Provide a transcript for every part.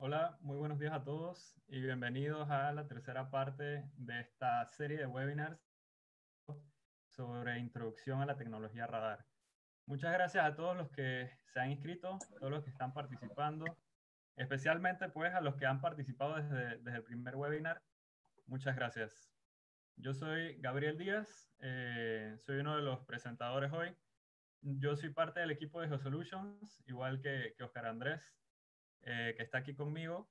Hola, muy buenos días a todos y bienvenidos a la tercera parte de esta serie de webinars sobre introducción a la tecnología radar. Muchas gracias a todos los que se han inscrito, todos los que están participando, especialmente pues a los que han participado desde, el primer webinar. Muchas gracias. Yo soy Gabriel Díaz, eh, soy uno de los presentadores hoy. Yo soy parte del equipo de GeoSolutions, igual que, que Oscar Andrés, eh, que está aquí conmigo.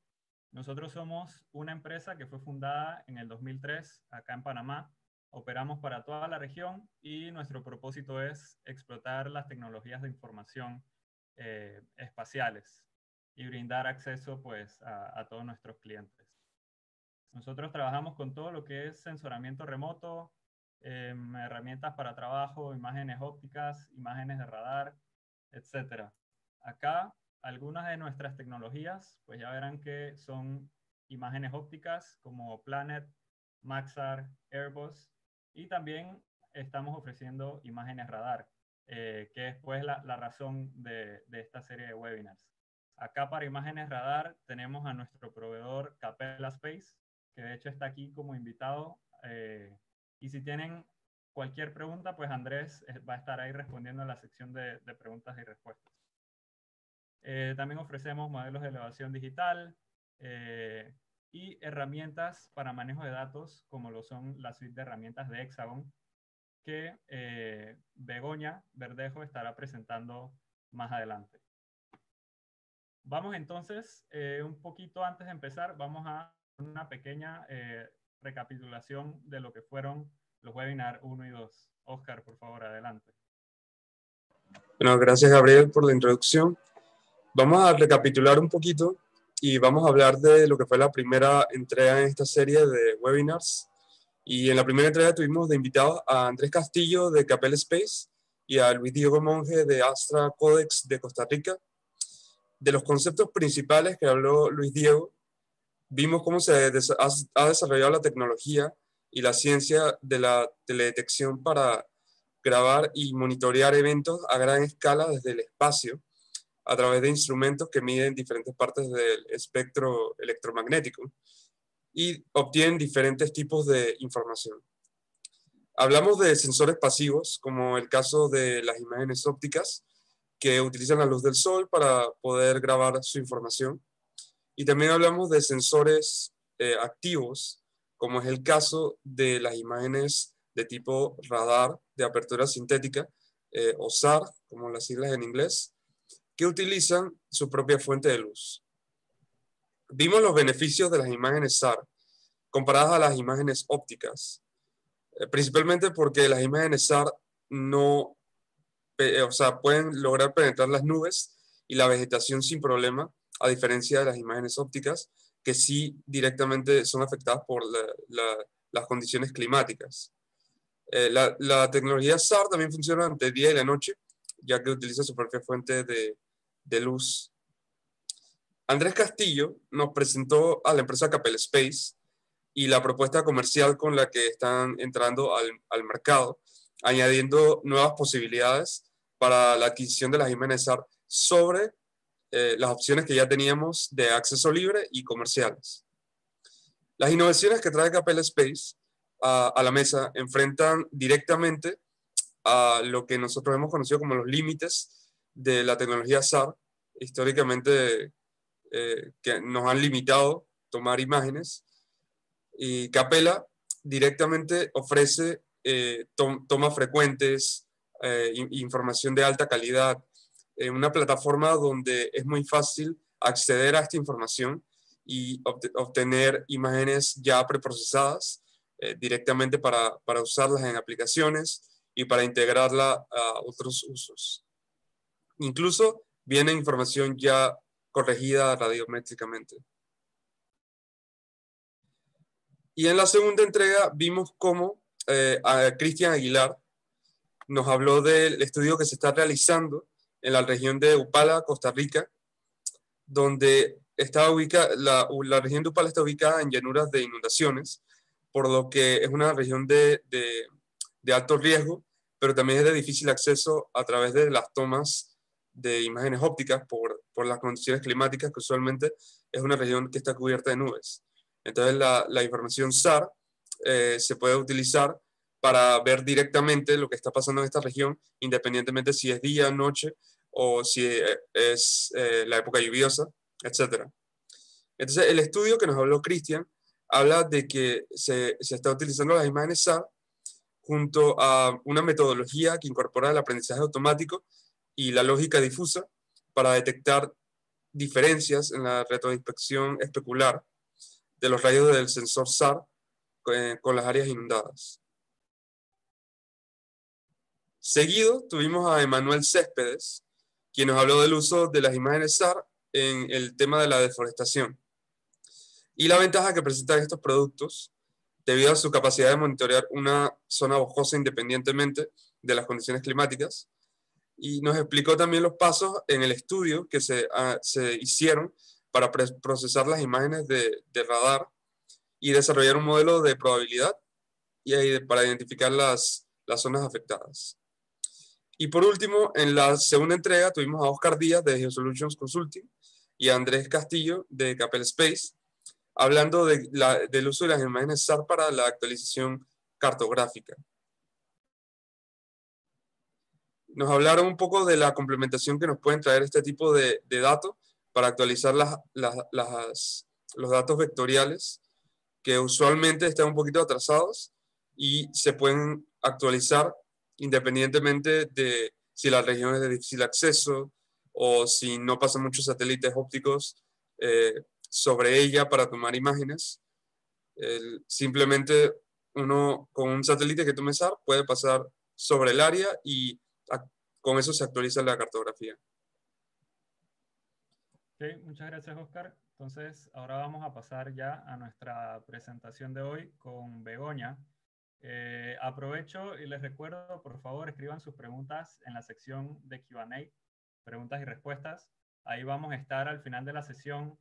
Nosotros somos una empresa que fue fundada en el 2003 acá en Panamá. Operamos para toda la región y nuestro propósito es explotar las tecnologías de información eh, espaciales y brindar acceso pues, a, todos nuestros clientes. Nosotros trabajamos con todo lo que es sensoramiento remoto, em, herramientas para trabajo, imágenes ópticas, imágenes de radar, etc. Acá algunas de nuestras tecnologías, pues ya verán que son imágenes ópticas como Planet, Maxar, Airbus y también estamos ofreciendo imágenes radar, eh, que es pues la, razón de, esta serie de webinars. Acá para imágenes radar tenemos a nuestro proveedor Capella Space, que de hecho está aquí como invitado. Eh, y si tienen cualquier pregunta, pues Andrés eh, va a estar ahí respondiendo a la sección de preguntas y respuestas. Eh, también ofrecemos modelos de elevación digital eh, y herramientas para manejo de datos, como lo son las suite de herramientas de Hexagon, que eh, Begoña Verdejo estará presentando más adelante. Vamos entonces, un poquito antes de empezar, vamos a una pequeña recapitulación de lo que fueron los webinars 1 y 2. Oscar, por favor, adelante. Bueno, gracias Gabriel por la introducción. Vamos a recapitular un poquito y vamos a hablar de lo que fue la primera entrega en esta serie de webinars. Y en la primera entrega tuvimos de invitados a Andrés Castillo de Capel Space y a Luis Diego Monge de Astra Codex de Costa Rica. De los conceptos principales que habló Luis Diego, vimos cómo se ha desarrollado la tecnología y la ciencia de la teledetección para grabar y monitorear eventos a gran escala desde el espacio a través de instrumentos que miden diferentes partes del espectro electromagnético y obtienen diferentes tipos de información. Hablamos de sensores pasivos, como el caso de las imágenes ópticas, que utilizan la luz del sol para poder grabar su información. Y también hablamos de sensores eh, activos, como es el caso de las imágenes de tipo radar de apertura sintética, eh, o SAR, como las siglas en inglés, que utilizan su propia fuente de luz. Vimos los beneficios de las imágenes SAR comparadas a las imágenes ópticas, eh, principalmente porque las imágenes SAR no, eh, o sea, pueden lograr penetrar las nubes y la vegetación sin problema, a diferencia de las imágenes ópticas, que sí directamente son afectadas por las condiciones climáticas. Eh, la, tecnología SAR también funciona ante día y la noche, ya que utiliza su propia fuente de, de luz. Andrés Castillo nos presentó a la empresa Capel Space y la propuesta comercial con la que están entrando al, mercado, añadiendo nuevas posibilidades para la adquisición de las Jiménez sobre eh, las opciones que ya teníamos de acceso libre y comerciales. Las innovaciones que trae Capel Space a, a, la mesa enfrentan directamente a lo que nosotros hemos conocido como los límites de la tecnología SAR, históricamente eh, que nos han limitado tomar imágenes. Y Capella directamente ofrece eh, tomas frecuentes, eh, información de alta calidad, en eh, una plataforma donde es muy fácil acceder a esta información y obtener imágenes ya preprocesadas directamente para, para usarlas en aplicaciones y para integrarla a otros usos. Incluso viene información ya corregida radiométricamente. Y en la segunda entrega vimos cómo eh, Cristian Aguilar nos habló del estudio que se está realizando en la región de Upala, Costa Rica, donde está ubica, la, región de Upala está ubicada en llanuras de inundaciones, por lo que es una región de alto riesgo, pero también es de difícil acceso a través de las tomas de imágenes ópticas por, las condiciones climáticas, que usualmente es una región que está cubierta de nubes. Entonces la, información SAR eh, se puede utilizar para ver directamente lo que está pasando en esta región, independientemente si es día, noche o si eh, es eh, la época lluviosa, etc. Entonces, el estudio que nos habló Cristian habla de que se, se, está utilizando las imágenes SAR junto a una metodología que incorpora el aprendizaje automático y la lógica difusa para detectar diferencias en la retroinspección especular de los rayos del sensor SAR eh, con las áreas inundadas. Seguido tuvimos a Emanuel Céspedes, quien nos habló del uso de las imágenes SAR en el tema de la deforestación y la ventaja que presentan estos productos debido a su capacidad de monitorear una zona boscosa independientemente de las condiciones climáticas y nos explicó también los pasos en el estudio que se, ah, se hicieron para procesar las imágenes de, radar y desarrollar un modelo de probabilidad y para identificar las, las zonas afectadas. Y por último, en la segunda entrega tuvimos a Oscar Díaz de Geosolutions Consulting y a Andrés Castillo de Capel Space, hablando de la, del uso de las imágenes SAR para la actualización cartográfica nos hablaron un poco de la complementación que nos pueden traer este tipo de, datos para actualizar los datos vectoriales que usualmente están un poquito atrasados y se pueden actualizar independientemente de si la región es de difícil acceso o si no pasan muchos satélites ópticos eh, sobre ella para tomar imágenes. simplemente uno con un satélite que tome SAR puede pasar sobre el área y con eso se actualiza la cartografía. muchas gracias, Oscar. Entonces, ahora vamos a pasar ya a nuestra presentación de hoy con Begoña. Eh, aprovecho y les recuerdo, por favor, escriban sus preguntas en la sección de QA, preguntas y respuestas. Ahí vamos a estar al final de la sesión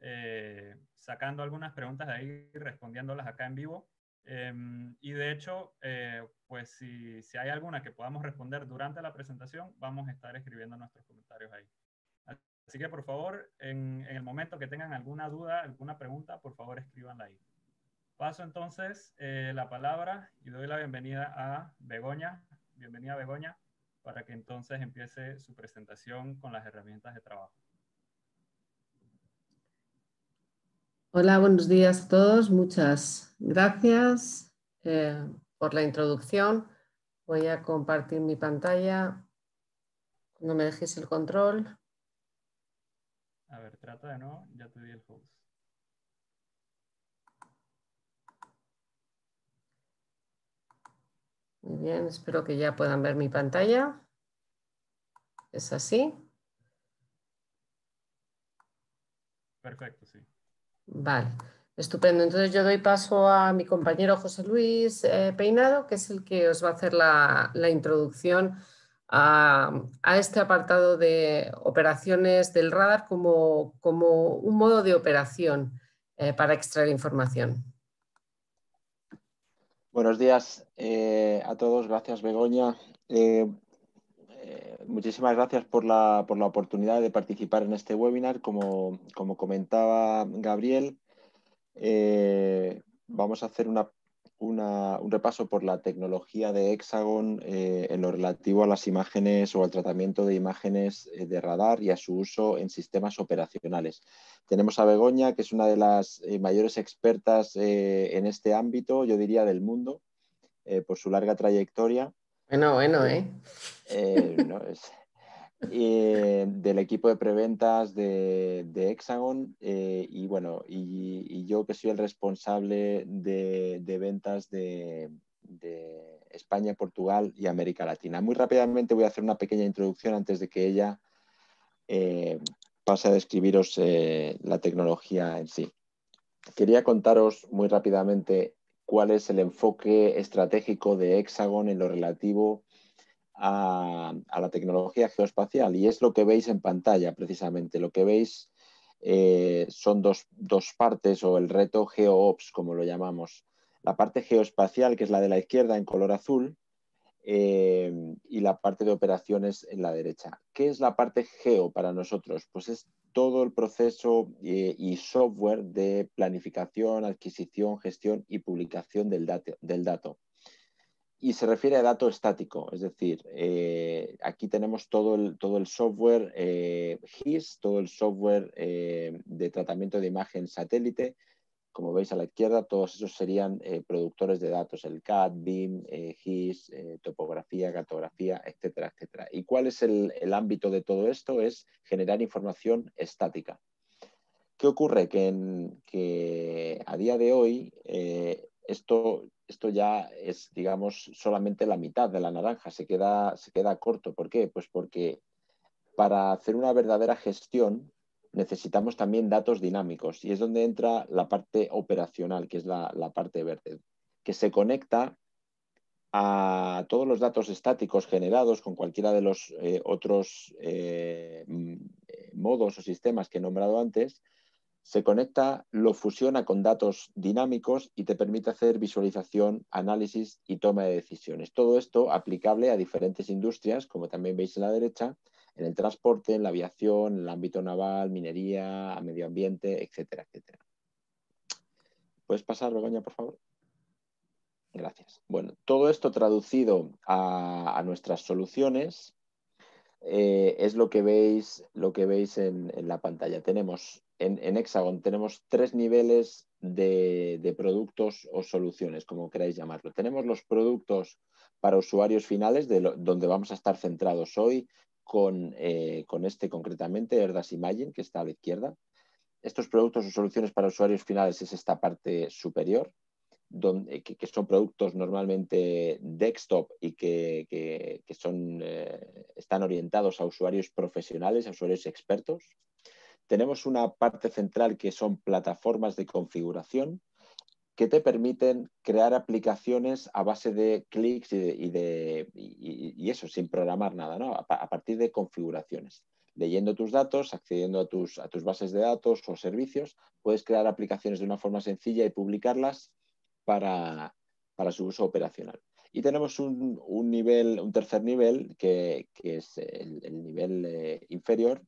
eh, sacando algunas preguntas de ahí y respondiéndolas acá en vivo. Em, y de hecho, eh, pues si, hay alguna que podamos responder durante la presentación, vamos a estar escribiendo nuestros comentarios ahí. Así que por favor, en, el momento que tengan alguna duda, alguna pregunta, por favor escríbanla ahí. Paso entonces eh, la palabra y doy la bienvenida a Begoña. Bienvenida Begoña, para que entonces empiece su presentación con las herramientas de trabajo. Hola, buenos días a todos. Muchas gracias. Eh, por la introducción. Voy a compartir mi pantalla. No me dejéis el control. A ver, trata de no, ya te di el host. Muy bien, espero que ya puedan ver mi pantalla. ¿Es así? Perfecto, sí. Vale. Estupendo. Entonces yo doy paso a mi compañero José Luis eh, Peinado, que es el que os va a hacer la, introducción a, este apartado de operaciones del radar como, un modo de operación eh, para extraer información. Buenos días eh, a todos. Gracias, Begoña. muchísimas gracias por la, oportunidad de participar en este webinar. como comentaba Gabriel, eh, vamos a hacer un repaso por la tecnología de Hexagon eh, en lo relativo a las imágenes o al tratamiento de imágenes eh, de radar y a su uso en sistemas operacionales. Tenemos a Begoña, que es una de las mayores expertas en este ámbito, yo diría del mundo, por su larga trayectoria. Bueno, bueno, ¿eh? Eh, del equipo de preventas de, Hexagon eh, y bueno, y, yo que soy el responsable de, ventas de, España, Portugal y América Latina. Muy rápidamente voy a hacer una pequeña introducción antes de que ella eh, pase a describiros la tecnología en sí. Quería contaros muy rápidamente cuál es el enfoque estratégico de Hexagon en lo relativo a, la tecnología geoespacial y es lo que veis en pantalla precisamente. Lo que veis eh, son dos, partes o el reto GeoOps, como lo llamamos. La parte geoespacial, que es la de la izquierda en color azul, eh, y la parte de operaciones en la derecha. ¿Qué es la parte geo para nosotros? Pues es todo el proceso eh, y software de planificación, adquisición, gestión y publicación del dato y se refiere a dato estático, es decir, eh, aquí tenemos todo el, todo el software GIS, eh, todo el software eh, de tratamiento de imagen satélite, como veis a la izquierda, todos esos serían productores de datos, el CAD, BIM, GIS, topografía, cartografía, etcétera, etcétera. ¿Y cuál es el, ámbito de todo esto? Es generar información estática. ¿Qué ocurre? que a día de hoy esto esto ya es, digamos, solamente la mitad de la naranja, se queda, se queda corto. ¿Por qué? Pues porque para hacer una verdadera gestión necesitamos también datos dinámicos y es donde entra la parte operacional, que es la, parte verde, que se conecta a todos los datos estáticos generados con cualquiera de los eh, otros eh, eh, modos o sistemas que he nombrado antes se conecta, lo fusiona con datos dinámicos y te permite hacer visualización, análisis y toma de decisiones. Todo esto aplicable a diferentes industrias, como también veis en la derecha, en el transporte, en la aviación, en el ámbito naval, minería, medio ambiente, etcétera, etcétera. ¿Puedes pasar, Begoña, por favor? Gracias. Bueno, todo esto traducido a, nuestras soluciones eh, es lo que veis, lo que veis en, en la pantalla. Tenemos en, Hexagon tenemos tres niveles de, productos o soluciones, como queráis llamarlo. Tenemos los productos para usuarios finales, de donde vamos a estar centrados hoy eh, con, este concretamente, Erdas Imagine, que está a la izquierda. Estos productos o soluciones para usuarios finales es esta parte superior, donde, eh, que, son productos normalmente desktop y que, son, eh, están orientados a usuarios profesionales, a usuarios expertos tenemos una parte central que son plataformas de configuración que te permiten crear aplicaciones a base de clics y, de, y, eso, sin programar nada, a, partir de configuraciones. Leyendo tus datos, accediendo a tus, a tus bases de datos o servicios, puedes crear aplicaciones de una forma sencilla y publicarlas para, su uso operacional. Y tenemos un, nivel, un tercer nivel, que, es el, nivel eh, inferior,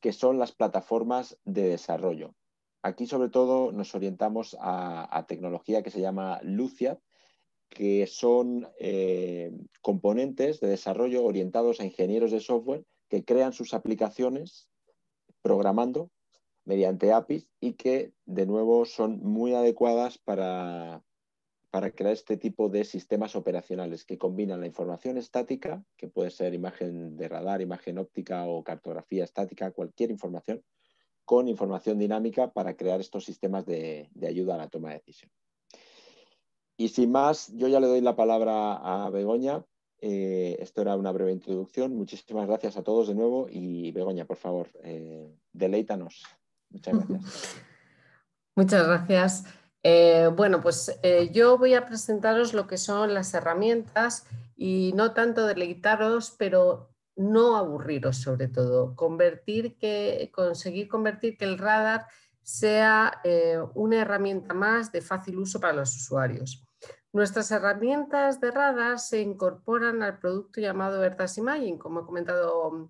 que son las plataformas de desarrollo. Aquí sobre todo nos orientamos a, tecnología que se llama Lucia, que son eh, componentes de desarrollo orientados a ingenieros de software que crean sus aplicaciones programando mediante APIs y que de nuevo son muy adecuadas para, para crear este tipo de sistemas operacionales que combinan la información estática, que puede ser imagen de radar, imagen óptica o cartografía estática, cualquier información, con información dinámica para crear estos sistemas de, ayuda a la toma de decisión. Y sin más, yo ya le doy la palabra a Begoña. Eh, esto era una breve introducción. Muchísimas gracias a todos de nuevo y Begoña, por favor, eh, deleítanos. Muchas gracias. Muchas gracias. Eh, bueno, pues eh, yo voy a presentaros lo que son las herramientas y no tanto deleitaros, pero no aburriros sobre todo. que, conseguir convertir que el radar sea eh, una herramienta más de fácil uso para los usuarios. Nuestras herramientas de radar se incorporan al producto llamado Bertas Imaging, como ha comentado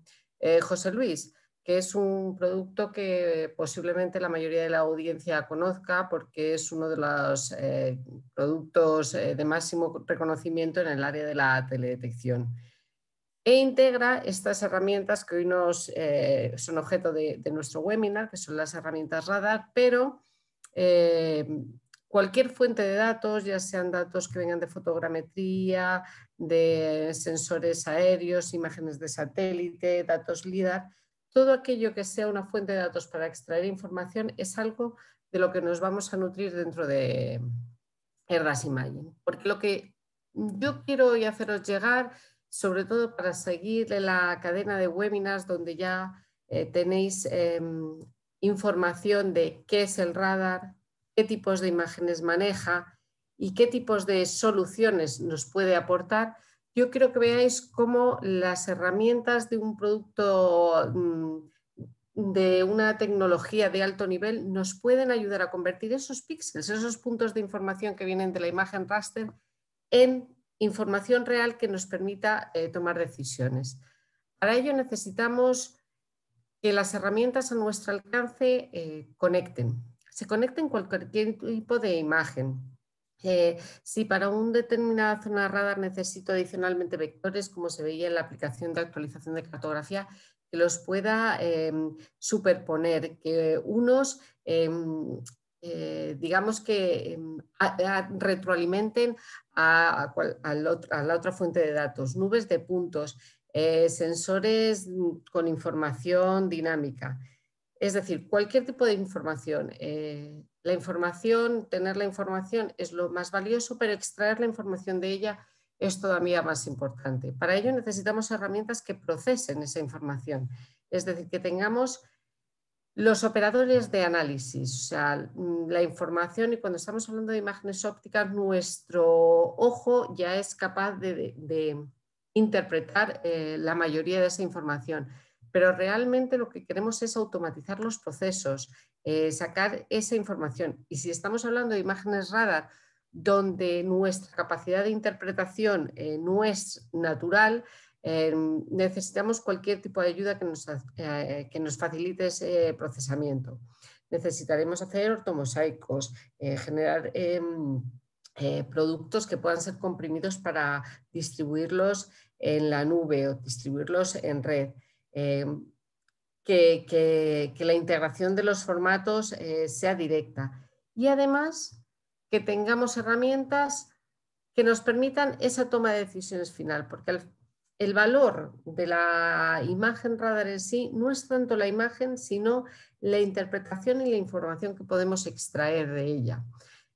José Luis que es un producto que eh, posiblemente la mayoría de la audiencia conozca porque es uno de los eh, productos eh, de máximo reconocimiento en el área de la teledetección. E integra estas herramientas que hoy nos, son objeto de, de, nuestro webinar, que son las herramientas radar, pero cualquier fuente de datos, ya sean datos que vengan de fotogrametría, de sensores aéreos, imágenes de satélite, datos LIDAR, todo aquello que sea una fuente de datos para extraer información es algo de lo que nos vamos a nutrir dentro de Erras Imagine. Porque lo que yo quiero hoy haceros llegar, sobre todo para seguir la cadena de webinars donde ya eh, tenéis em, información de qué es el radar, qué tipos de imágenes maneja y qué tipos de soluciones nos puede aportar, yo quiero que veáis cómo las herramientas de un producto mm, de una tecnología de alto nivel nos pueden ayudar a convertir esos píxeles, esos puntos de información que vienen de la imagen raster en información real que nos permita eh, tomar decisiones. Para ello necesitamos que las herramientas a nuestro alcance eh, conecten, se conecten cualquier tipo de imagen, eh, si para una determinada zona radar necesito adicionalmente vectores, como se veía en la aplicación de actualización de cartografía, que los pueda em, superponer, que unos, em, eh, digamos que em, retroalimenten a, la otra fuente de datos, nubes de puntos, eh, sensores mm, con información dinámica. Es decir, cualquier tipo de información. Eh, la información, tener la información es lo más valioso, pero extraer la información de ella es todavía más importante. Para ello necesitamos herramientas que procesen esa información, es decir, que tengamos los operadores de análisis, o sea, mm, la información y cuando estamos hablando de imágenes ópticas, nuestro ojo ya es capaz de, interpretar eh, la mayoría de esa información pero realmente lo que queremos es automatizar los procesos, eh, sacar esa información. Y si estamos hablando de imágenes raras donde nuestra capacidad de interpretación eh, no es natural, eh, necesitamos cualquier tipo de ayuda que nos, que nos facilite ese procesamiento. Necesitaremos hacer ortomosaicos, generar em, productos que puedan ser comprimidos para distribuirlos en la nube o distribuirlos en red. Eh, que, la integración de los formatos eh, sea directa y además que tengamos herramientas que nos permitan esa toma de decisiones final, porque el, valor de la imagen radar en sí no es tanto la imagen, sino la interpretación y la información que podemos extraer de ella.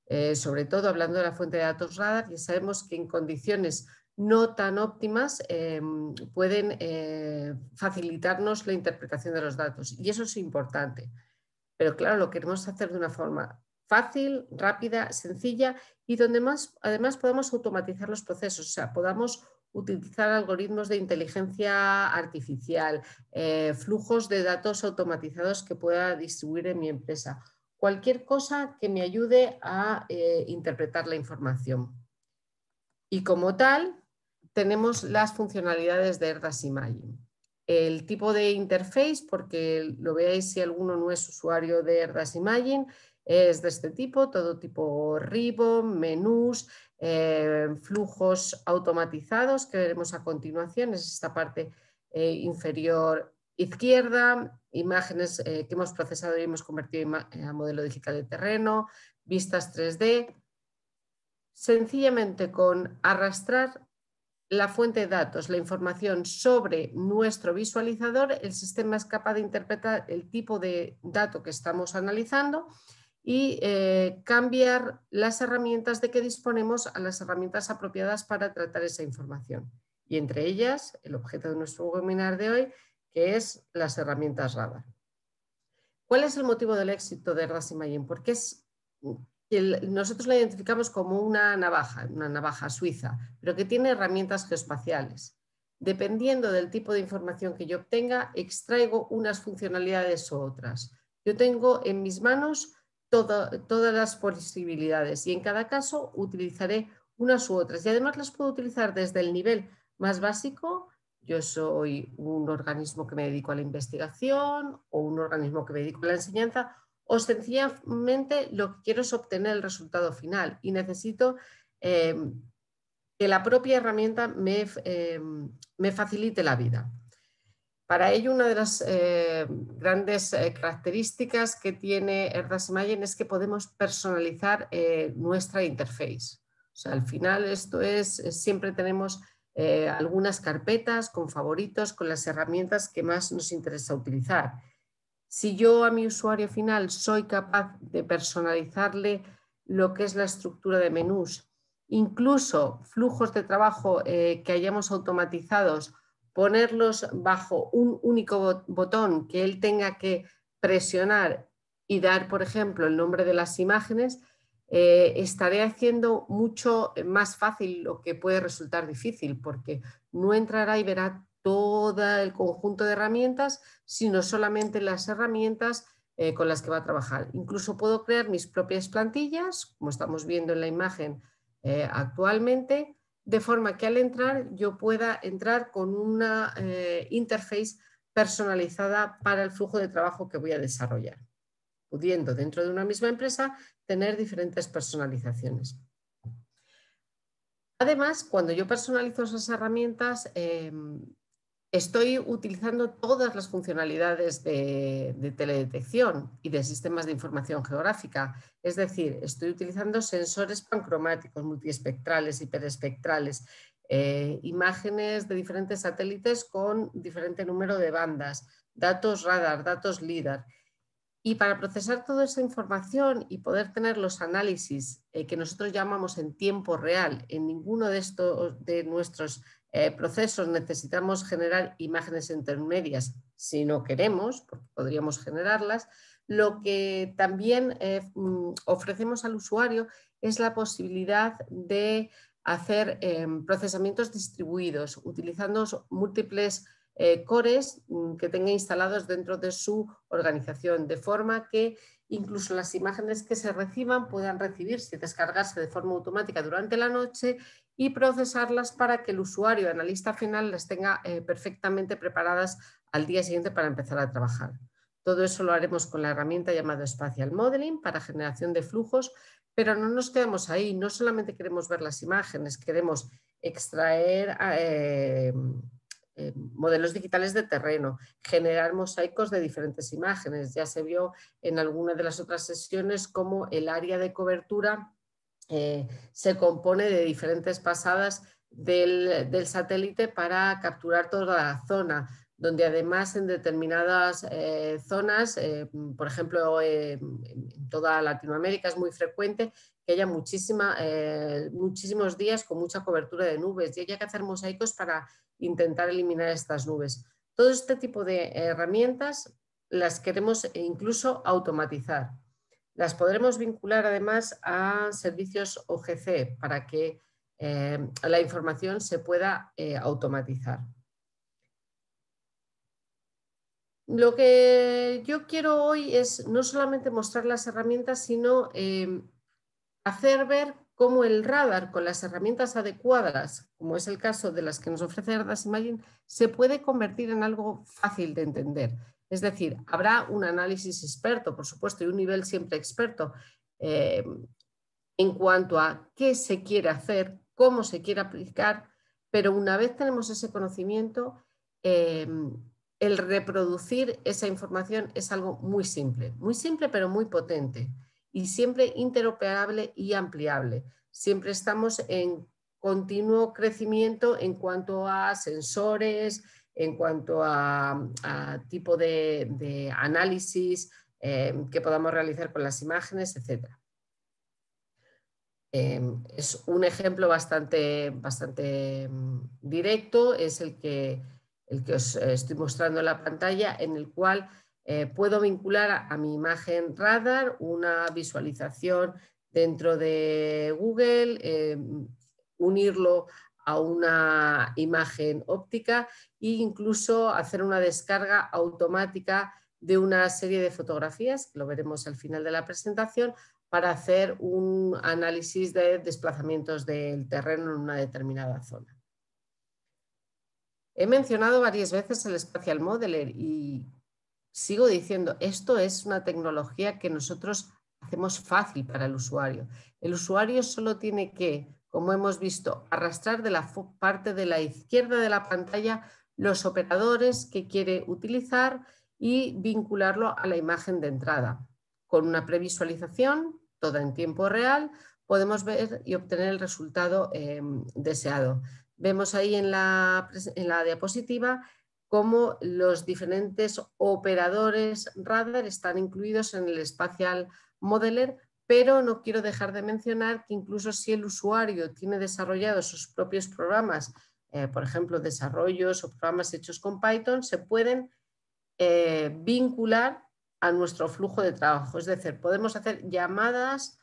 Eh, sobre todo hablando de la fuente de datos radar, y sabemos que en condiciones no tan óptimas em, pueden eh, facilitarnos la interpretación de los datos y eso es importante. Pero claro, lo queremos hacer de una forma fácil, rápida, sencilla y donde más, además podamos automatizar los procesos, o sea, podamos utilizar algoritmos de inteligencia artificial, eh, flujos de datos automatizados que pueda distribuir en mi empresa, cualquier cosa que me ayude a eh, interpretar la información. Y como tal, tenemos las funcionalidades de Erdas Imagine. El tipo de interface, porque lo veáis si alguno no es usuario de Erdas Imagine, es de este tipo, todo tipo ribbon, menús, eh, flujos automatizados que veremos a continuación, es esta parte eh, inferior izquierda, imágenes eh, que hemos procesado y hemos convertido a modelo digital de terreno, vistas 3D. Sencillamente con arrastrar la fuente de datos, la información sobre nuestro visualizador, el sistema es capaz de interpretar el tipo de dato que estamos analizando y eh, cambiar las herramientas de que disponemos a las herramientas apropiadas para tratar esa información. Y entre ellas, el objeto de nuestro webinar de hoy, que es las herramientas radar. ¿Cuál es el motivo del éxito de Rasimayin? ¿Por qué es nosotros la identificamos como una navaja, una navaja suiza, pero que tiene herramientas geoespaciales. Dependiendo del tipo de información que yo obtenga, extraigo unas funcionalidades u otras. Yo tengo en mis manos todas las posibilidades y en cada caso utilizaré unas u otras. Y además las puedo utilizar desde el nivel más básico. Yo soy un organismo que me dedico a la investigación o un organismo que me dedico a la enseñanza o sencillamente lo que quiero es obtener el resultado final y necesito em, que la propia herramienta em, me, facilite la vida. Para ello, una de las em, grandes eh, características que tiene Erdas es que podemos personalizar eh, nuestra interface. al final esto es, eh, siempre tenemos algunas carpetas con favoritos, con las herramientas que más nos interesa utilizar si yo a mi usuario final soy capaz de personalizarle lo que es la estructura de menús, incluso flujos de trabajo eh, que hayamos automatizados, ponerlos bajo un único botón que él tenga que presionar y dar, por ejemplo, el nombre de las imágenes, eh, estaré haciendo mucho más fácil lo que puede resultar difícil, porque no entrará y verá todo el conjunto de herramientas, sino solamente las herramientas eh, con las que va a trabajar. Incluso puedo crear mis propias plantillas, como estamos viendo en la imagen eh, actualmente, de forma que al entrar yo pueda entrar con una eh, interface personalizada para el flujo de trabajo que voy a desarrollar, pudiendo dentro de una misma empresa tener diferentes personalizaciones. Además, cuando yo personalizo esas herramientas, em, Estoy utilizando todas las funcionalidades de, teledetección y de sistemas de información geográfica, es decir, estoy utilizando sensores pancromáticos, multiespectrales, hiperespectrales, eh, imágenes de diferentes satélites con diferente número de bandas, datos radar, datos LIDAR. Y para procesar toda esa información y poder tener los análisis eh, que nosotros llamamos en tiempo real en ninguno de, estos, de nuestros eh, procesos necesitamos generar imágenes intermedias si no queremos, podríamos generarlas, lo que también eh, mm, ofrecemos al usuario es la posibilidad de hacer em, procesamientos distribuidos utilizando múltiples eh, cores mm, que tenga instalados dentro de su organización, de forma que Incluso las imágenes que se reciban puedan recibirse y descargarse de forma automática durante la noche y procesarlas para que el usuario analista final las tenga eh, perfectamente preparadas al día siguiente para empezar a trabajar. Todo eso lo haremos con la herramienta llamada Spatial Modeling para generación de flujos, pero no nos quedamos ahí, no solamente queremos ver las imágenes, queremos extraer eh, eh, modelos digitales de terreno, generar mosaicos de diferentes imágenes. Ya se vio en alguna de las otras sesiones cómo el área de cobertura eh, se compone de diferentes pasadas del satélite para capturar toda la zona donde además en determinadas eh, zonas, eh, por ejemplo eh, en toda Latinoamérica es muy frecuente que haya muchísimos días con mucha cobertura de nubes y haya que hacer mosaicos para intentar eliminar estas nubes. Todo este tipo de herramientas las queremos e incluso automatizar. Las podremos vincular además a servicios OGC para que la información se pueda automatizar. Lo que yo quiero hoy es no solamente mostrar las herramientas, sino eh, hacer ver cómo el radar con las herramientas adecuadas, como es el caso de las que nos ofrece Ardas Imagine, se puede convertir en algo fácil de entender. Es decir, habrá un análisis experto, por supuesto, y un nivel siempre experto eh, en cuanto a qué se quiere hacer, cómo se quiere aplicar, pero una vez tenemos ese conocimiento, eh, el reproducir esa información es algo muy simple, muy simple pero muy potente y siempre interoperable y ampliable. Siempre estamos en continuo crecimiento en cuanto a sensores, en cuanto a, tipo de, análisis eh, que podamos realizar con las imágenes, etc. Eh, es un ejemplo bastante, bastante mm, directo, es el que el que os eh, estoy mostrando en la pantalla, en el cual eh, puedo vincular a, mi imagen radar una visualización dentro de Google, em, unirlo a una imagen óptica e incluso hacer una descarga automática de una serie de fotografías, lo veremos al final de la presentación, para hacer un análisis de desplazamientos del terreno en una determinada zona. He mencionado varias veces el Spatial Modeler y sigo diciendo, esto es una tecnología que nosotros hacemos fácil para el usuario. El usuario solo tiene que, como hemos visto, arrastrar de la parte de la izquierda de la pantalla los operadores que quiere utilizar y vincularlo a la imagen de entrada. Con una previsualización, toda en tiempo real, podemos ver y obtener el resultado em, deseado. Vemos ahí en la, en la diapositiva cómo los diferentes operadores radar están incluidos en el espacial Modeler, pero no quiero dejar de mencionar que incluso si el usuario tiene desarrollados sus propios programas, eh, por ejemplo, desarrollos o programas hechos con Python, se pueden eh, vincular a nuestro flujo de trabajo. Es decir, podemos hacer llamadas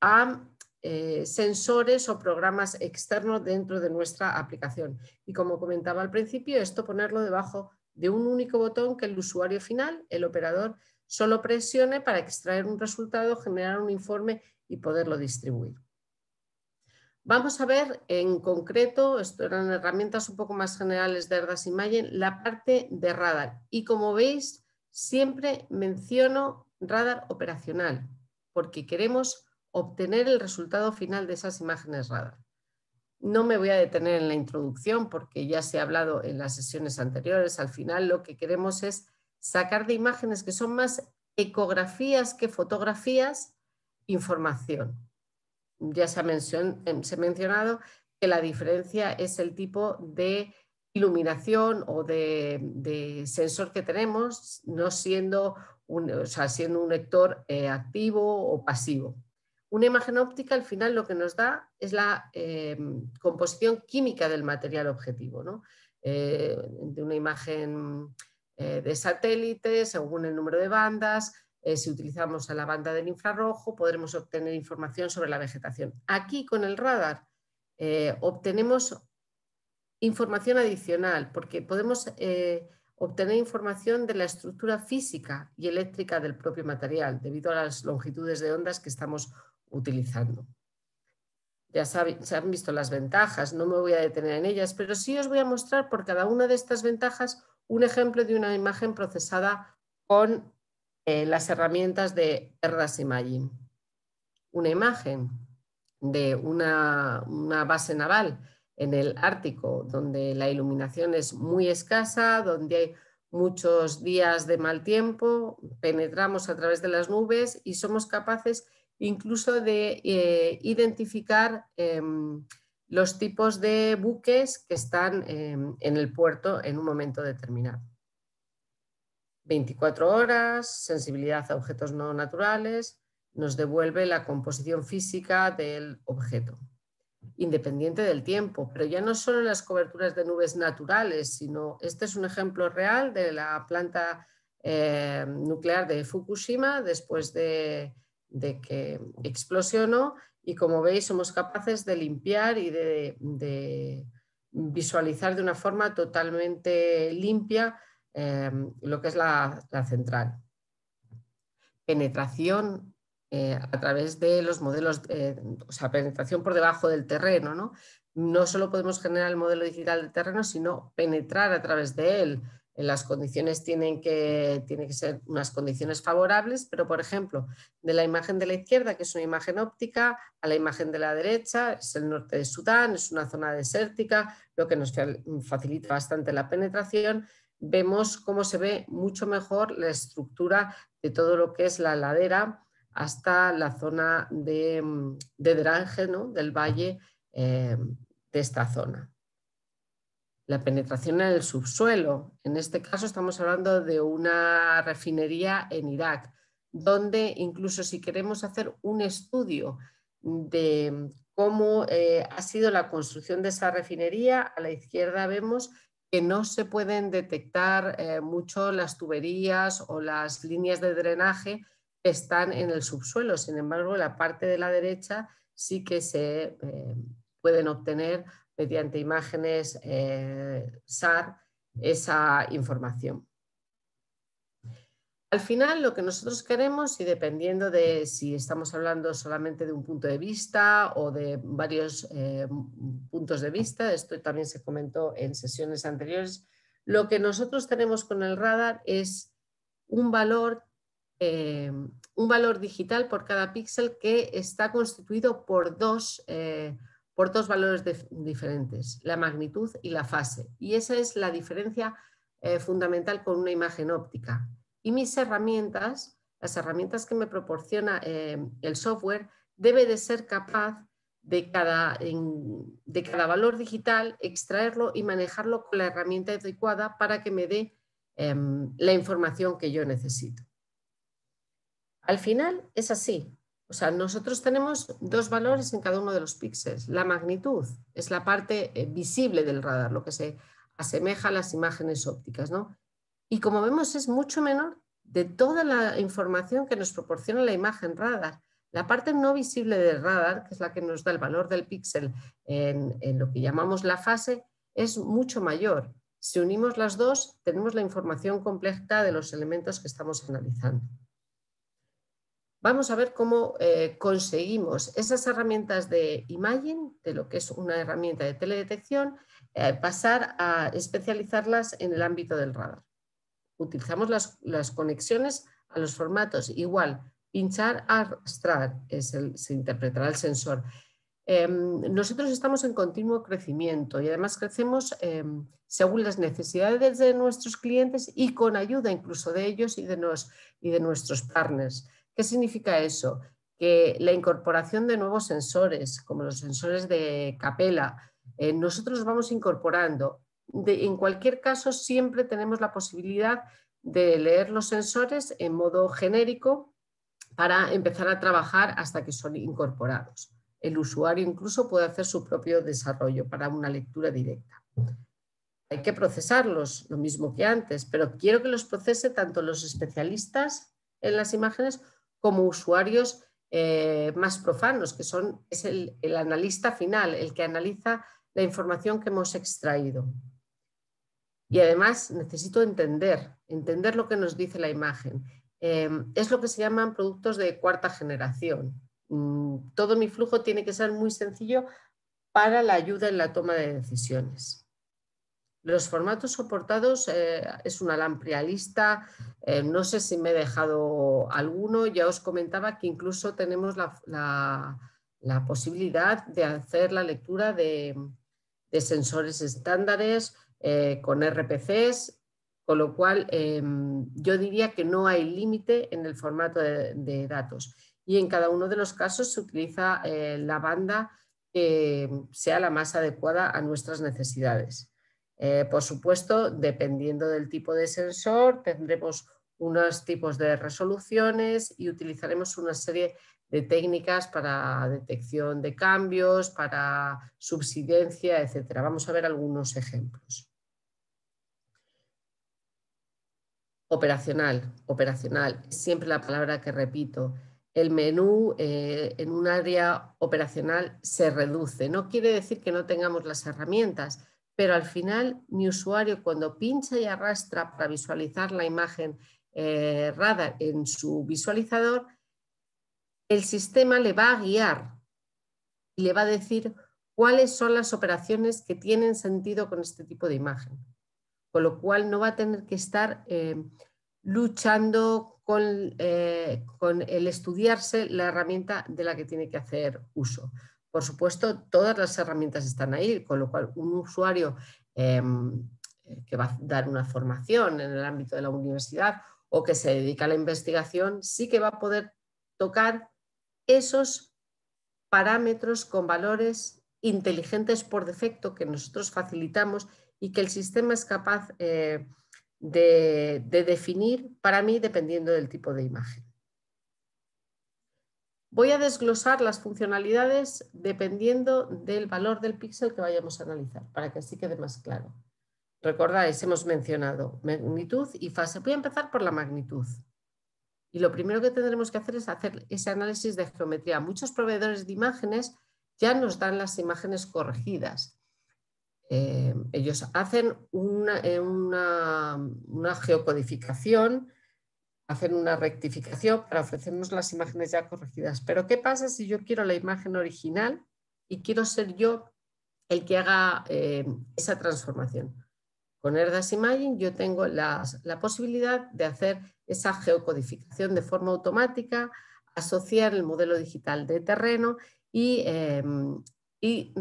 a eh, sensores o programas externos dentro de nuestra aplicación. Y como comentaba al principio, esto ponerlo debajo de un único botón que el usuario final, el operador, solo presione para extraer un resultado, generar un informe y poderlo distribuir. Vamos a ver en concreto, esto eran herramientas un poco más generales de Erdas Imagen, la parte de radar. Y como veis, siempre menciono radar operacional, porque queremos obtener el resultado final de esas imágenes radar. No me voy a detener en la introducción porque ya se ha hablado en las sesiones anteriores. Al final lo que queremos es sacar de imágenes que son más ecografías que fotografías información. Ya se ha, em, mencionado que la diferencia es el tipo de iluminación o de, sensor que tenemos, no siendo un, siendo un lector eh, activo o pasivo. Una imagen óptica al final lo que nos da es la eh, composición química del material objetivo, ¿no? Eh, de una imagen eh, de satélite, según el número de bandas, si utilizamos la banda del infrarrojo podremos obtener información sobre la vegetación. Aquí con el radar obtenemos información adicional porque podemos obtener información de la estructura física y eléctrica del propio material, debido a las longitudes de ondas que estamos utilizando. Ya se han visto las ventajas, no me voy a detener en ellas, pero sí os voy a mostrar por cada una de estas ventajas un ejemplo de una imagen procesada con eh, las herramientas de Erdas Una imagen de una, una base naval en el Ártico, donde la iluminación es muy escasa, donde hay muchos días de mal tiempo, penetramos a través de las nubes y somos capaces de incluso de eh, identificar em, los tipos de buques que están em, en el puerto en un momento determinado. 24 horas, sensibilidad a objetos no naturales, nos devuelve la composición física del objeto, independiente del tiempo, pero ya no solo en las coberturas de nubes naturales, sino este es un ejemplo real de la planta eh, nuclear de Fukushima después de de que explosionó y como veis somos capaces de limpiar y de, visualizar de una forma totalmente limpia eh, lo que es la, central. Penetración eh, a través de los modelos, eh, o sea, penetración por debajo del terreno, ¿no? No solo podemos generar el modelo digital del terreno, sino penetrar a través de él, las condiciones tienen que, ser unas condiciones favorables, pero por ejemplo, de la imagen de la izquierda, que es una imagen óptica, a la imagen de la derecha, es el norte de Sudán, es una zona desértica, lo que nos facilita bastante la penetración, vemos cómo se ve mucho mejor la estructura de todo lo que es la ladera hasta la zona de, de del valle eh, de esta zona la penetración en el subsuelo. En este caso estamos hablando de una refinería en Irak, donde incluso si queremos hacer un estudio de cómo eh, ha sido la construcción de esa refinería, a la izquierda vemos que no se pueden detectar eh, mucho las tuberías o las líneas de drenaje que están en el subsuelo. Sin embargo, la parte de la derecha sí que se eh, pueden obtener mediante imágenes eh, SAR esa información. Al final, lo que nosotros queremos, y dependiendo de si estamos hablando solamente de un punto de vista o de varios eh, puntos de vista, esto también se comentó en sesiones anteriores, lo que nosotros tenemos con el radar es un valor, eh, un valor digital por cada píxel que está constituido por dos por dos valores diferentes, la magnitud y la fase. Y esa es la diferencia eh, fundamental con una imagen óptica. Y mis herramientas, las herramientas que me proporciona eh, el software, debe de ser capaz de cada, valor digital, extraerlo y manejarlo con la herramienta adecuada para que me dé em, la información que yo necesito. Al final es así. O sea, nosotros tenemos dos valores en cada uno de los píxeles. La magnitud es la parte eh, visible del radar, lo que se asemeja a las imágenes ópticas, ¿no? Y como vemos es mucho menor de toda la información que nos proporciona la imagen radar. La parte no visible del radar, que es la que nos da el valor del píxel en, en, lo que llamamos la fase, es mucho mayor. Si unimos las dos, tenemos la información completa de los elementos que estamos analizando vamos a ver cómo eh, conseguimos esas herramientas de imagen, de lo que es una herramienta de teledetección, eh, pasar a especializarlas en el ámbito del radar. Utilizamos las, conexiones a los formatos, igual, pinchar, arrastrar, es se interpretará el sensor. Em, nosotros estamos en continuo crecimiento y además crecemos em, según las necesidades de nuestros clientes y con ayuda incluso de ellos y y de nuestros partners. ¿Qué significa eso? Que la incorporación de nuevos sensores, como los sensores de capela, eh, nosotros vamos incorporando. en cualquier caso, siempre tenemos la posibilidad de leer los sensores en modo genérico para empezar a trabajar hasta que son incorporados. El usuario incluso puede hacer su propio desarrollo para una lectura directa. Hay que procesarlos, lo mismo que antes, pero quiero que los procese tanto los especialistas en las imágenes como usuarios eh, más profanos, que son, es el, analista final, el que analiza la información que hemos extraído. Y además necesito entender, entender lo que nos dice la imagen. Em, es lo que se llaman productos de cuarta generación. Mm, todo mi flujo tiene que ser muy sencillo para la ayuda en la toma de decisiones. Los formatos soportados eh, es una amplia lista, eh, no sé si me he dejado alguno, ya os comentaba que incluso tenemos la, posibilidad de hacer la lectura de, sensores estándares eh, con RPCs, con lo cual em, yo diría que no hay límite en el formato de, datos. Y en cada uno de los casos se utiliza la banda que sea la más adecuada a nuestras necesidades. Eh, por supuesto, dependiendo del tipo de sensor, tendremos unos tipos de resoluciones y utilizaremos una serie de técnicas para detección de cambios, para subsidencia, etc. Vamos a ver algunos ejemplos. Operacional, operacional, siempre la palabra que repito. El menú eh, en un área operacional se reduce. No quiere decir que no tengamos las herramientas, pero al final mi usuario cuando pincha y arrastra para visualizar la imagen eh, errada en su visualizador, el sistema le va a guiar y le va a decir cuáles son las operaciones que tienen sentido con este tipo de imagen. Con lo cual no va a tener que estar eh, luchando eh, con el estudiarse la herramienta de la que tiene que hacer uso. Por supuesto, todas las herramientas están ahí, con lo cual un usuario em, eh, que va a dar una formación en el ámbito de la universidad o que se dedica a la investigación, sí que va a poder tocar esos parámetros con valores inteligentes por defecto que nosotros facilitamos y que el sistema es capaz eh, de definir para mí dependiendo del tipo de imagen. Voy a desglosar las funcionalidades dependiendo del valor del píxel que vayamos a analizar, para que así quede más claro. Recordáis, hemos mencionado magnitud y fase. Voy a empezar por la magnitud. Y lo primero que tendremos que hacer es hacer ese análisis de geometría. Muchos proveedores de imágenes ya nos dan las imágenes corregidas. Eh, ellos hacen una eh, geocodificación hacer una rectificación para ofrecernos las imágenes ya corregidas. Pero ¿qué pasa si yo quiero la imagen original y quiero ser yo el que haga eh, esa transformación? Con Erdas Imaging yo tengo la posibilidad de hacer esa geocodificación de forma automática, asociar el modelo digital de terreno y, em,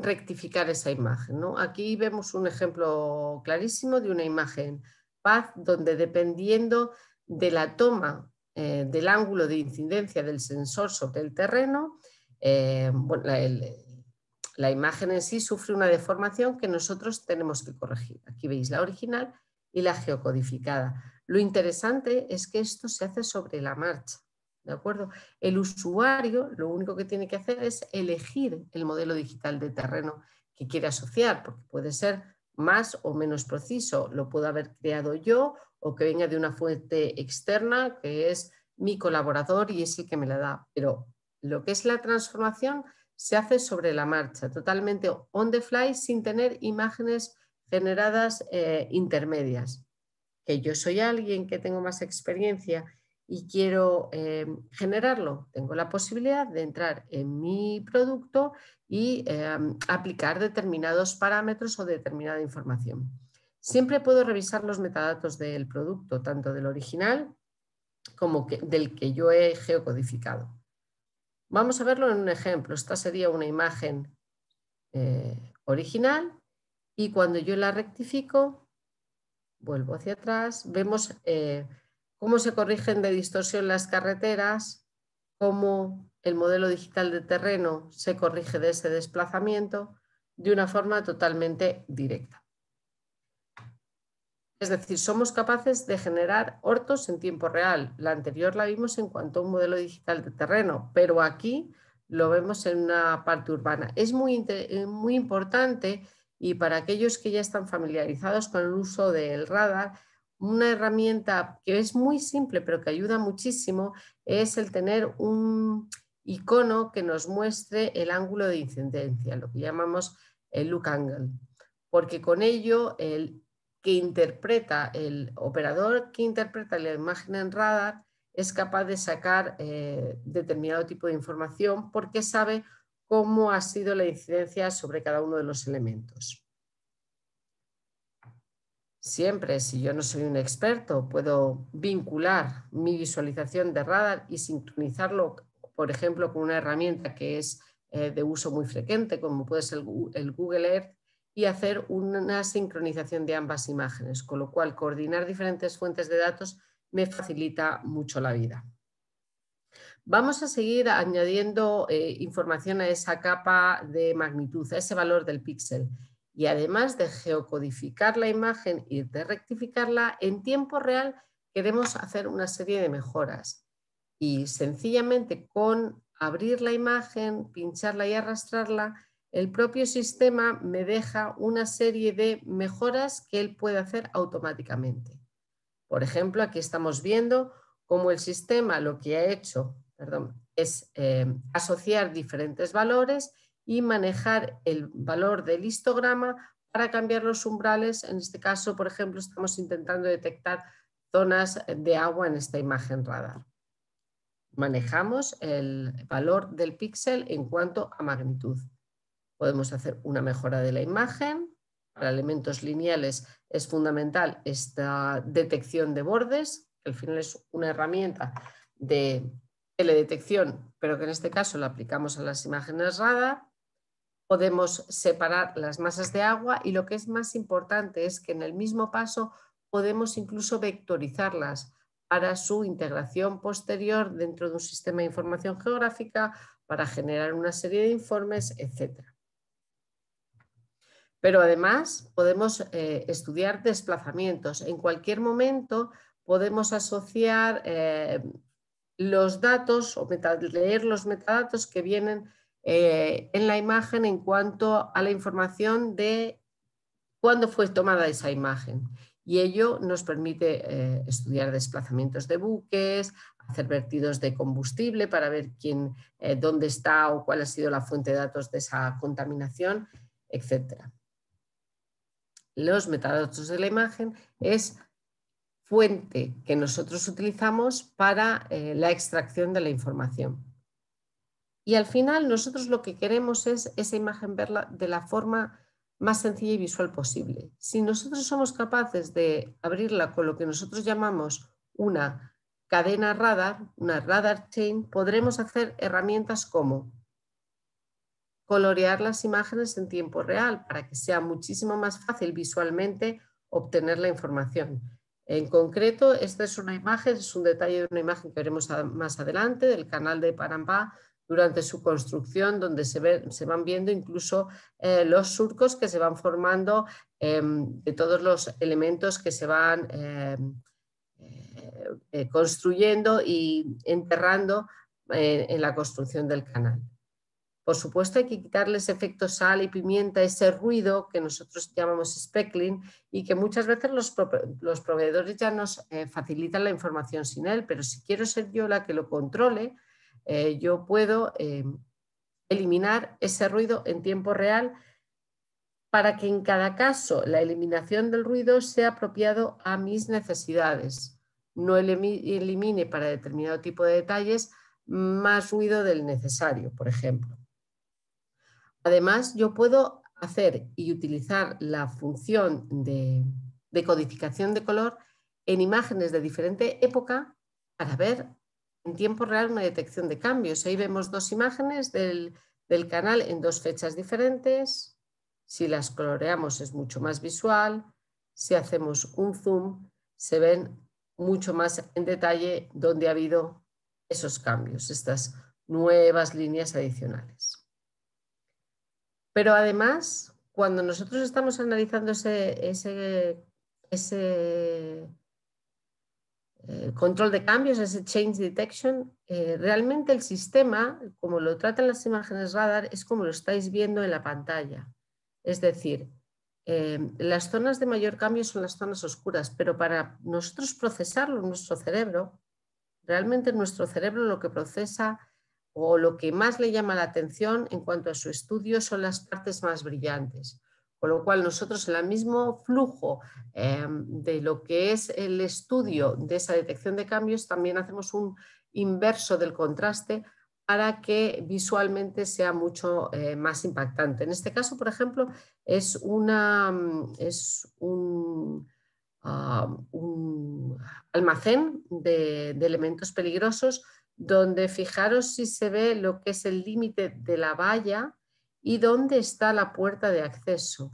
rectificar esa imagen. Aquí vemos un ejemplo clarísimo de una imagen paz donde dependiendo de la toma eh, del ángulo de incidencia del sensor sobre el terreno, eh, la, imagen en sí sufre una deformación que nosotros tenemos que corregir. Aquí veis la original y la geocodificada. Lo interesante es que esto se hace sobre la marcha. ¿De acuerdo? El usuario lo único que tiene que hacer es elegir el modelo digital de terreno que quiere asociar, porque puede ser más o menos preciso. Lo puedo haber creado yo o que venga de una fuente externa, que es mi colaborador y es el que me la da. Pero lo que es la transformación se hace sobre la marcha, totalmente on the fly, sin tener imágenes generadas eh, intermedias. Que yo soy alguien que tengo más experiencia y quiero eh, generarlo, tengo la posibilidad de entrar en mi producto y eh, aplicar determinados parámetros o determinada información. Siempre puedo revisar los metadatos del producto, tanto del original como del que yo he geocodificado. Vamos a verlo en un ejemplo. Esta sería una imagen eh, original y cuando yo la rectifico, vuelvo hacia atrás, vemos eh, cómo se corrigen de distorsión las carreteras, cómo el modelo digital de terreno se corrige de ese desplazamiento de una forma totalmente directa. Es decir, somos capaces de generar hortos en tiempo real. La anterior la vimos en cuanto a un modelo digital de terreno, pero aquí lo vemos en una parte urbana. Es muy, eh, muy importante y para aquellos que ya están familiarizados con el uso del radar, una herramienta que es muy simple pero que ayuda muchísimo es el tener un icono que nos muestre el ángulo de incidencia, lo que llamamos el look angle, porque con ello el que interpreta, el operador que interpreta la imagen en radar es capaz de sacar eh, determinado tipo de información porque sabe cómo ha sido la incidencia sobre cada uno de los elementos. Siempre, si yo no soy un experto, puedo vincular mi visualización de radar y sincronizarlo, por ejemplo, con una herramienta que es eh, de uso muy frecuente, como puede ser el Google Earth, y hacer una sincronización de ambas imágenes, con lo cual coordinar diferentes fuentes de datos me facilita mucho la vida. Vamos a seguir añadiendo eh, información a esa capa de magnitud, a ese valor del píxel. Y además de geocodificar la imagen y de rectificarla, en tiempo real queremos hacer una serie de mejoras. Y sencillamente con abrir la imagen, pincharla y arrastrarla, el propio sistema me deja una serie de mejoras que él puede hacer automáticamente. Por ejemplo, aquí estamos viendo cómo el sistema lo que ha hecho es eh, asociar diferentes valores y manejar el valor del histograma para cambiar los umbrales. En este caso, por ejemplo, estamos intentando detectar zonas de agua en esta imagen radar. Manejamos el valor del píxel en cuanto a magnitud. Podemos hacer una mejora de la imagen. Para ah. elementos lineales es fundamental esta detección de bordes, que al final es una herramienta de teledetección, pero que en este caso la aplicamos a las imágenes radar. Podemos separar las masas de agua y lo que es más importante es que en el mismo paso podemos incluso vectorizarlas para su integración posterior dentro de un sistema de información geográfica, para generar una serie de informes, etcétera. Pero además podemos eh, estudiar desplazamientos. En cualquier momento podemos asociar eh, los datos o leer los metadatos que vienen eh, en la imagen en cuanto a la información de cuándo fue tomada esa imagen. Y ello nos permite estudiar desplazamientos de buques, hacer vertidos de combustible para ver dónde está o cuál ha sido la fuente de datos de esa contaminación, etcétera los metadatos de la imagen, es fuente que nosotros utilizamos para eh, la extracción de la información. Y al final nosotros lo que queremos es esa imagen verla de la forma más sencilla y visual posible. Si nosotros somos capaces de abrirla con lo que nosotros llamamos una cadena radar, una radar chain, podremos hacer herramientas como colorear las imágenes en tiempo real para que sea muchísimo más fácil visualmente obtener la información. En concreto, esta es una imagen, es un detalle de una imagen que veremos más adelante del canal de Parambá durante su construcción, donde se, van viendo incluso eh, los surcos que se van formando em, de todos los elementos que se van em, eh, eh, construyendo y enterrando en la construcción del canal. Por supuesto, hay que quitarles efecto sal y pimienta, ese ruido que nosotros llamamos speckling y que muchas veces los, proveedores ya nos eh, facilitan la información sin él, pero si quiero ser yo la que lo controle, eh, yo puedo eh, eliminar ese ruido en tiempo real para que en cada caso la eliminación del ruido sea apropiado a mis necesidades. No elimine para determinado tipo de detalles más ruido del necesario, por ejemplo. Además, yo puedo hacer y utilizar la función de, codificación de color en imágenes de diferente época para ver en tiempo real una detección de cambios. Ahí vemos dos imágenes del, del, canal en dos fechas diferentes. Si las coloreamos es mucho más visual. Si hacemos un zoom se ven mucho más en detalle dónde ha habido esos cambios, estas nuevas líneas adicionales. Pero además, cuando nosotros estamos analizando ese, eh, control de cambios, ese change detection, eh, realmente el sistema, como lo tratan las imágenes radar, es como lo estáis viendo en la pantalla. Es decir, eh, las zonas de mayor cambio son las zonas oscuras, pero para nosotros procesarlo nuestro cerebro, realmente nuestro cerebro lo que procesa o lo que más le llama la atención en cuanto a su estudio son las partes más brillantes. Con lo cual nosotros en el mismo flujo em, de lo que es el estudio de esa detección de cambios también hacemos un inverso del contraste para que visualmente sea mucho eh, más impactante. En este caso, por ejemplo, es, mm, ah, un, almacén de elementos peligrosos donde fijaros si se ve lo que es el límite de la valla y dónde está la puerta de acceso.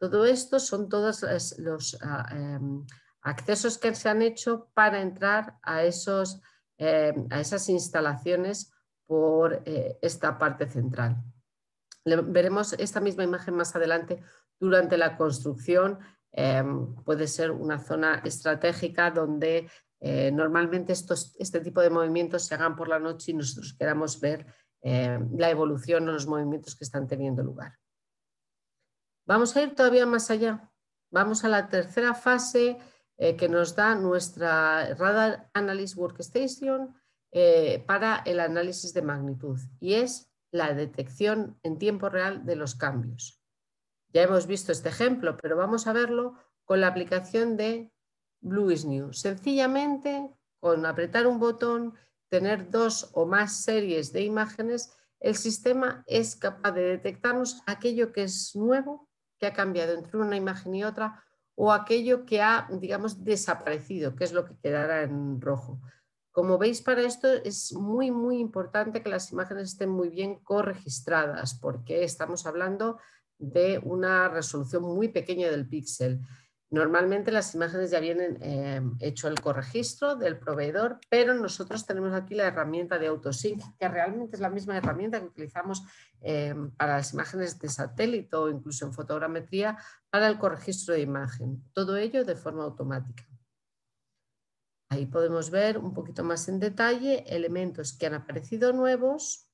Todo esto son todos los ah, em, accesos que se han hecho para entrar a, esos, em, a esas instalaciones por eh, esta parte central. veremos esta misma imagen más adelante durante la construcción. Em, puede ser una zona estratégica donde eh, normalmente estos, este tipo de movimientos se hagan por la noche y nosotros queramos ver eh, la evolución o los movimientos que están teniendo lugar. Vamos a ir todavía más allá. Vamos a la tercera fase eh, que nos da nuestra Radar Analysis Workstation para el análisis de magnitud y es la detección en tiempo real de los cambios. Ya hemos visto este ejemplo, pero vamos a verlo con la aplicación de Blue is New. Sencillamente, con apretar un botón, tener dos o más series de imágenes, el sistema es capaz de detectarnos aquello que es nuevo, que ha cambiado entre una imagen y otra, o aquello que ha, digamos, desaparecido, que es lo que quedará en rojo. Como veis, para esto es muy, muy importante que las imágenes estén muy bien corregistradas, porque estamos hablando de una resolución muy pequeña del píxel. Normalmente las imágenes ya vienen eh, hecho el corregistro del proveedor, pero nosotros tenemos aquí la herramienta de Autosync, que realmente es la misma herramienta que utilizamos eh, para las imágenes de satélite o incluso en fotogrametría para el corregistro de imagen. Todo ello de forma automática. Ahí podemos ver un poquito más en detalle elementos que han aparecido nuevos.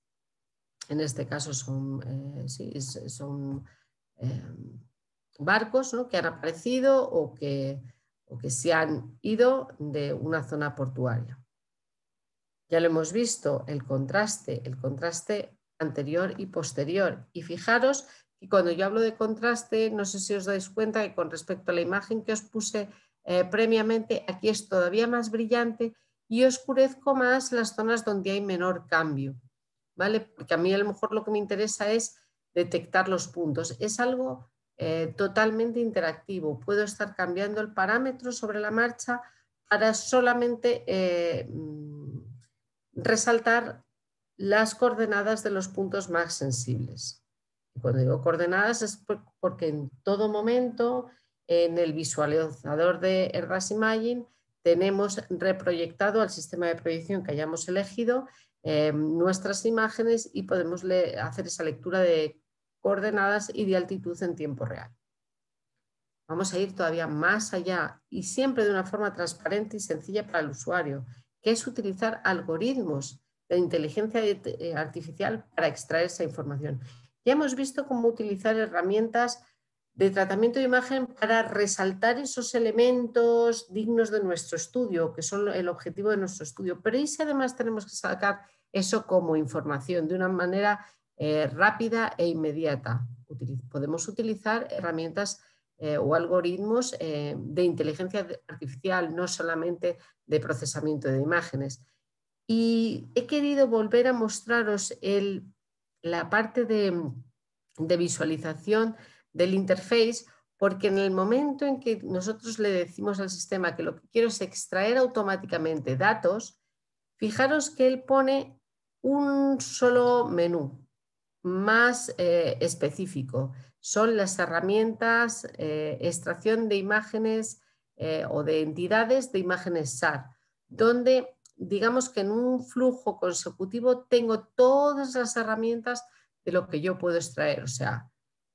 En este caso son, eh, son barcos que han aparecido o que, que se han ido de una zona portuaria. Ya lo hemos visto, el contraste, el contraste anterior y posterior. Y fijaros que cuando yo hablo de contraste, no sé si os dais cuenta que con respecto a la imagen que os puse eh, previamente, aquí es todavía más brillante y oscurezco más las zonas donde hay menor cambio, ¿vale? Porque a mí a lo mejor lo que me interesa es detectar los puntos. Es algo eh, totalmente interactivo. Puedo estar cambiando el parámetro sobre la marcha para solamente eh, mm, resaltar las coordenadas de los puntos más sensibles. Cuando digo coordenadas es porque en todo momento en el visualizador de RAS Imagine tenemos reproyectado al sistema de proyección que hayamos elegido eh, nuestras imágenes y podemos hacer esa lectura de coordenadas y de altitud en tiempo real. Vamos a ir todavía más allá y siempre de una forma transparente y sencilla para el usuario, que es utilizar algoritmos de inteligencia eh, artificial para extraer esa información. Ya hemos visto cómo utilizar herramientas de tratamiento de imagen para resaltar esos elementos dignos de nuestro estudio, que son el objetivo de nuestro estudio. Pero si además tenemos que sacar eso como información de una manera eh, rápida e inmediata. podemos utilizar herramientas eh, o algoritmos eh, de inteligencia artificial, no solamente de procesamiento de imágenes. Y he querido volver a mostraros la parte de, de visualización del interface porque en el momento en que nosotros le decimos al sistema que lo que quiero es extraer automáticamente datos, fijaros que él pone un solo menú, más eh, específico. Son las herramientas eh, extracción de imágenes eh, o de entidades de imágenes SAR, donde digamos que en un flujo consecutivo tengo todas las herramientas de lo que yo puedo extraer, o sea,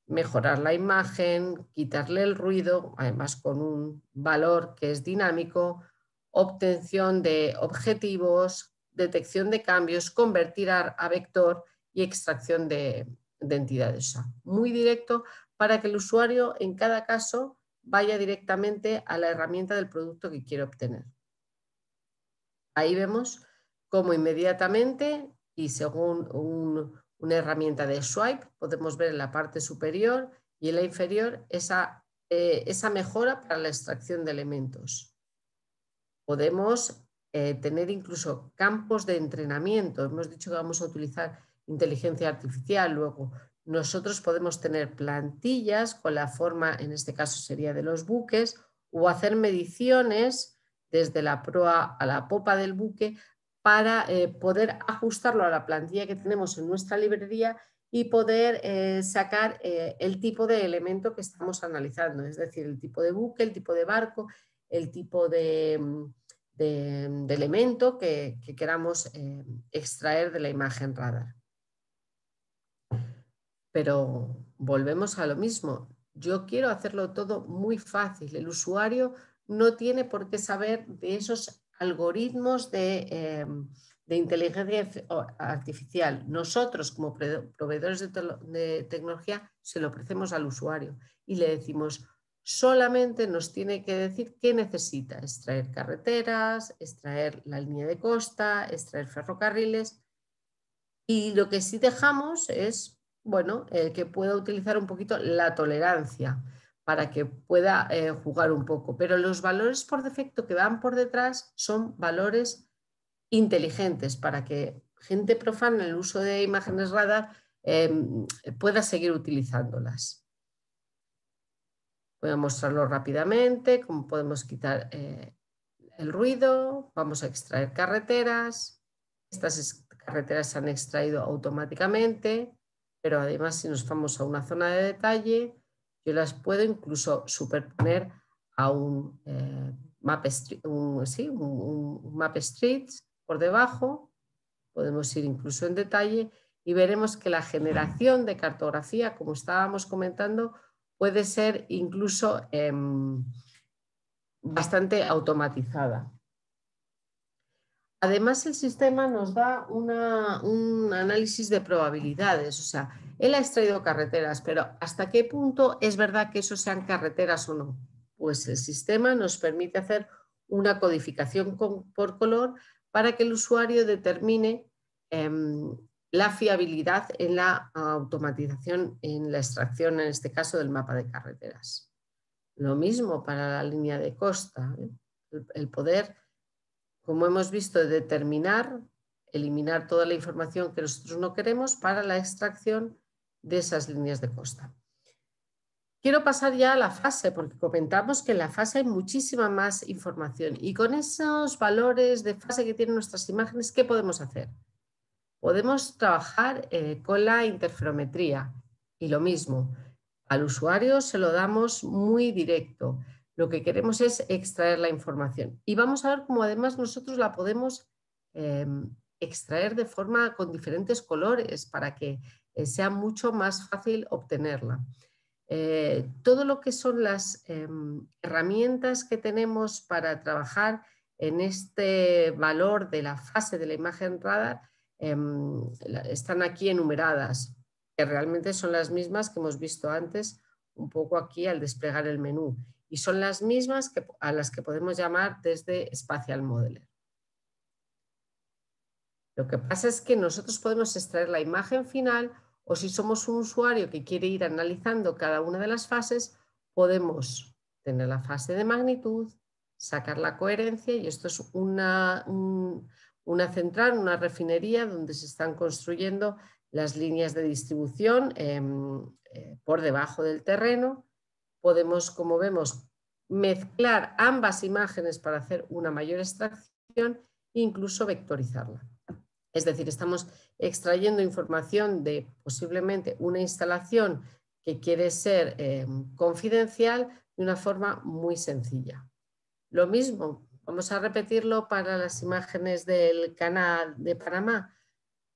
mejorar la imagen, quitarle el ruido, además con un valor que es dinámico, obtención de objetivos, detección de cambios, convertir a vector, y extracción de, entidades. muy directo para que el usuario en cada caso vaya directamente a la herramienta del producto que quiere obtener. Ahí vemos cómo inmediatamente y según una herramienta de swipe podemos ver en la parte superior y en la inferior esa, eh, esa mejora para la extracción de elementos. Podemos eh, tener incluso campos de entrenamiento. Hemos dicho que vamos a utilizar inteligencia artificial luego. Nosotros podemos tener plantillas con la forma, en este caso sería de los buques, o hacer mediciones desde la proa a la popa del buque para eh, poder ajustarlo a la plantilla que tenemos en nuestra librería y poder eh, sacar eh, el tipo de elemento que estamos analizando, es decir, el tipo de buque, el tipo de barco, el tipo de, elemento que queramos extraer de la imagen radar. Pero volvemos a lo mismo. Yo quiero hacerlo todo muy fácil. El usuario no tiene por qué saber de esos algoritmos de, eh, inteligencia artificial. Nosotros, como proveedores de tecnología, se lo ofrecemos al usuario y le decimos, solamente nos tiene que decir qué necesita, extraer carreteras, extraer la línea de costa, extraer ferrocarriles. Y lo que sí dejamos es bueno, el que pueda utilizar un poquito la tolerancia para que pueda eh, jugar un poco. Pero los valores por defecto que van por detrás son valores inteligentes para que gente profana en el uso de imágenes radar em, pueda seguir utilizándolas. Voy a mostrarlo rápidamente, cómo podemos quitar eh, el ruido, vamos a extraer carreteras, estas carreteras se han extraído automáticamente, pero además si nos vamos a una zona de detalle, yo las puedo incluso superponer a un, eh, map, un, map street por debajo, podemos ir incluso en detalle y veremos que la generación de cartografía, como estábamos comentando, puede ser incluso em, bastante automatizada. Además, el sistema nos da un análisis de probabilidades, o sea, él ha extraído carreteras, pero ¿hasta qué punto es verdad que esos sean carreteras o no? Pues el sistema nos permite hacer una codificación por color para que el usuario determine em, la fiabilidad en la automatización, en la extracción, en este caso, del mapa de carreteras. Lo mismo para la línea de costa, ¿eh? el poder como hemos visto, determinar, eliminar toda la información que nosotros no queremos para la extracción de esas líneas de costa. Quiero pasar ya a la fase, porque comentamos que en la fase hay muchísima más información. Y con esos valores de fase que tienen nuestras imágenes, ¿qué podemos hacer? Podemos trabajar eh, con la interferometría y lo mismo. Al usuario se lo damos muy directo. Lo que queremos es extraer la información. Y vamos a ver cómo además nosotros la podemos em, extraer de forma con diferentes colores para que eh, sea mucho más fácil obtenerla. Eh, todo lo que son las em, herramientas que tenemos para trabajar en este valor de la fase de la imagen radar em, están aquí enumeradas, que realmente son las mismas que hemos visto antes un poco aquí al desplegar el menú y son las mismas a las que podemos llamar desde Spatial Modeler. Lo que pasa es que nosotros podemos extraer la imagen final o si somos un usuario que quiere ir analizando cada una de las fases, podemos tener la fase de magnitud, sacar la coherencia y esto es una, central, una refinería donde se están construyendo las líneas de distribución em, eh, por debajo del terreno Podemos, como vemos, mezclar ambas imágenes para hacer una mayor extracción e incluso vectorizarla. Es decir, estamos extrayendo información de posiblemente una instalación que quiere ser eh, confidencial de una forma muy sencilla. Lo mismo, vamos a repetirlo para las imágenes del canal de Panamá.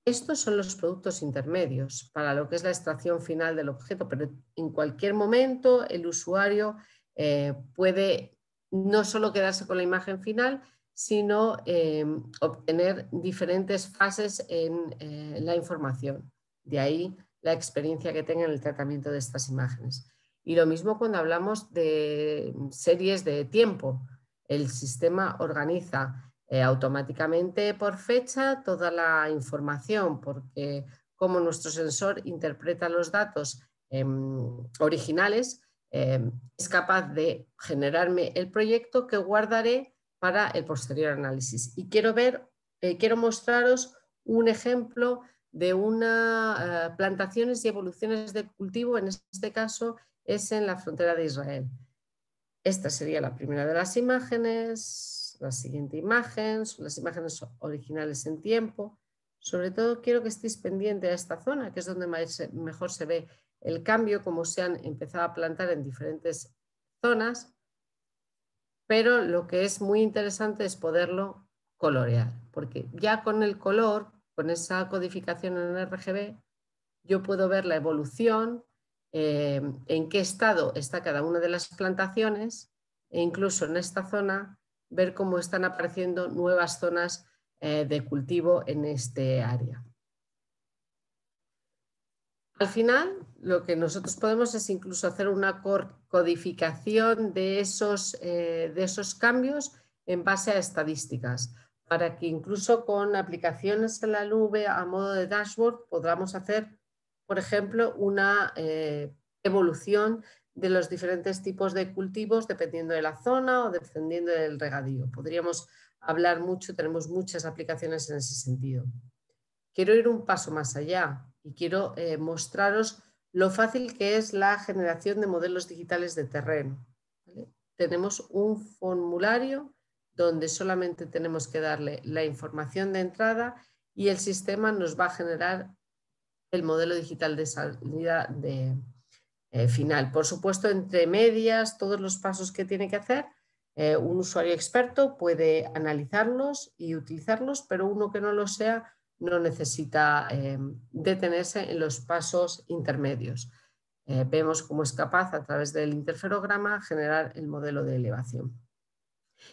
Estos son los productos intermedios para lo que es la extracción final del objeto, pero en cualquier momento el usuario eh, puede no solo quedarse con la imagen final, sino eh, obtener diferentes fases en eh, la información. De ahí la experiencia que tenga en el tratamiento de estas imágenes. Y lo mismo cuando hablamos de series de tiempo. El sistema organiza eh, automáticamente por fecha toda la información, porque como nuestro sensor interpreta los datos em, originales, em, es capaz de generarme el proyecto que guardaré para el posterior análisis. Y quiero ver, eh, quiero mostraros un ejemplo de una eh, plantaciones y evoluciones de cultivo, en este caso es en la frontera de Israel. Esta sería la primera de las imágenes las siguientes imagen, las imágenes originales en tiempo. Sobre todo quiero que estéis pendientes a esta zona, que es donde mejor se ve el cambio, cómo se han empezado a plantar en diferentes zonas. Pero lo que es muy interesante es poderlo colorear, porque ya con el color, con esa codificación en RGB, yo puedo ver la evolución, eh, en qué estado está cada una de las plantaciones e incluso en esta zona ver cómo están apareciendo nuevas zonas eh, de cultivo en este área. Al final, lo que nosotros podemos es incluso hacer una codificación de esos, eh, de esos cambios en base a estadísticas, para que incluso con aplicaciones en la nube a modo de dashboard podamos hacer, por ejemplo, una eh, evolución de los diferentes tipos de cultivos dependiendo de la zona o dependiendo del regadío. Podríamos hablar mucho, tenemos muchas aplicaciones en ese sentido. Quiero ir un paso más allá y quiero eh, mostraros lo fácil que es la generación de modelos digitales de terreno. Tenemos un formulario donde solamente tenemos que darle la información de entrada y el sistema nos va a generar el modelo digital de, salida de, eh, final. Por supuesto, entre medias, todos los pasos que tiene que hacer, eh, un usuario experto puede analizarlos y utilizarlos, pero uno que no lo sea no necesita eh, detenerse en los pasos intermedios. vemos cómo es capaz a través del interferograma generar el modelo de elevación.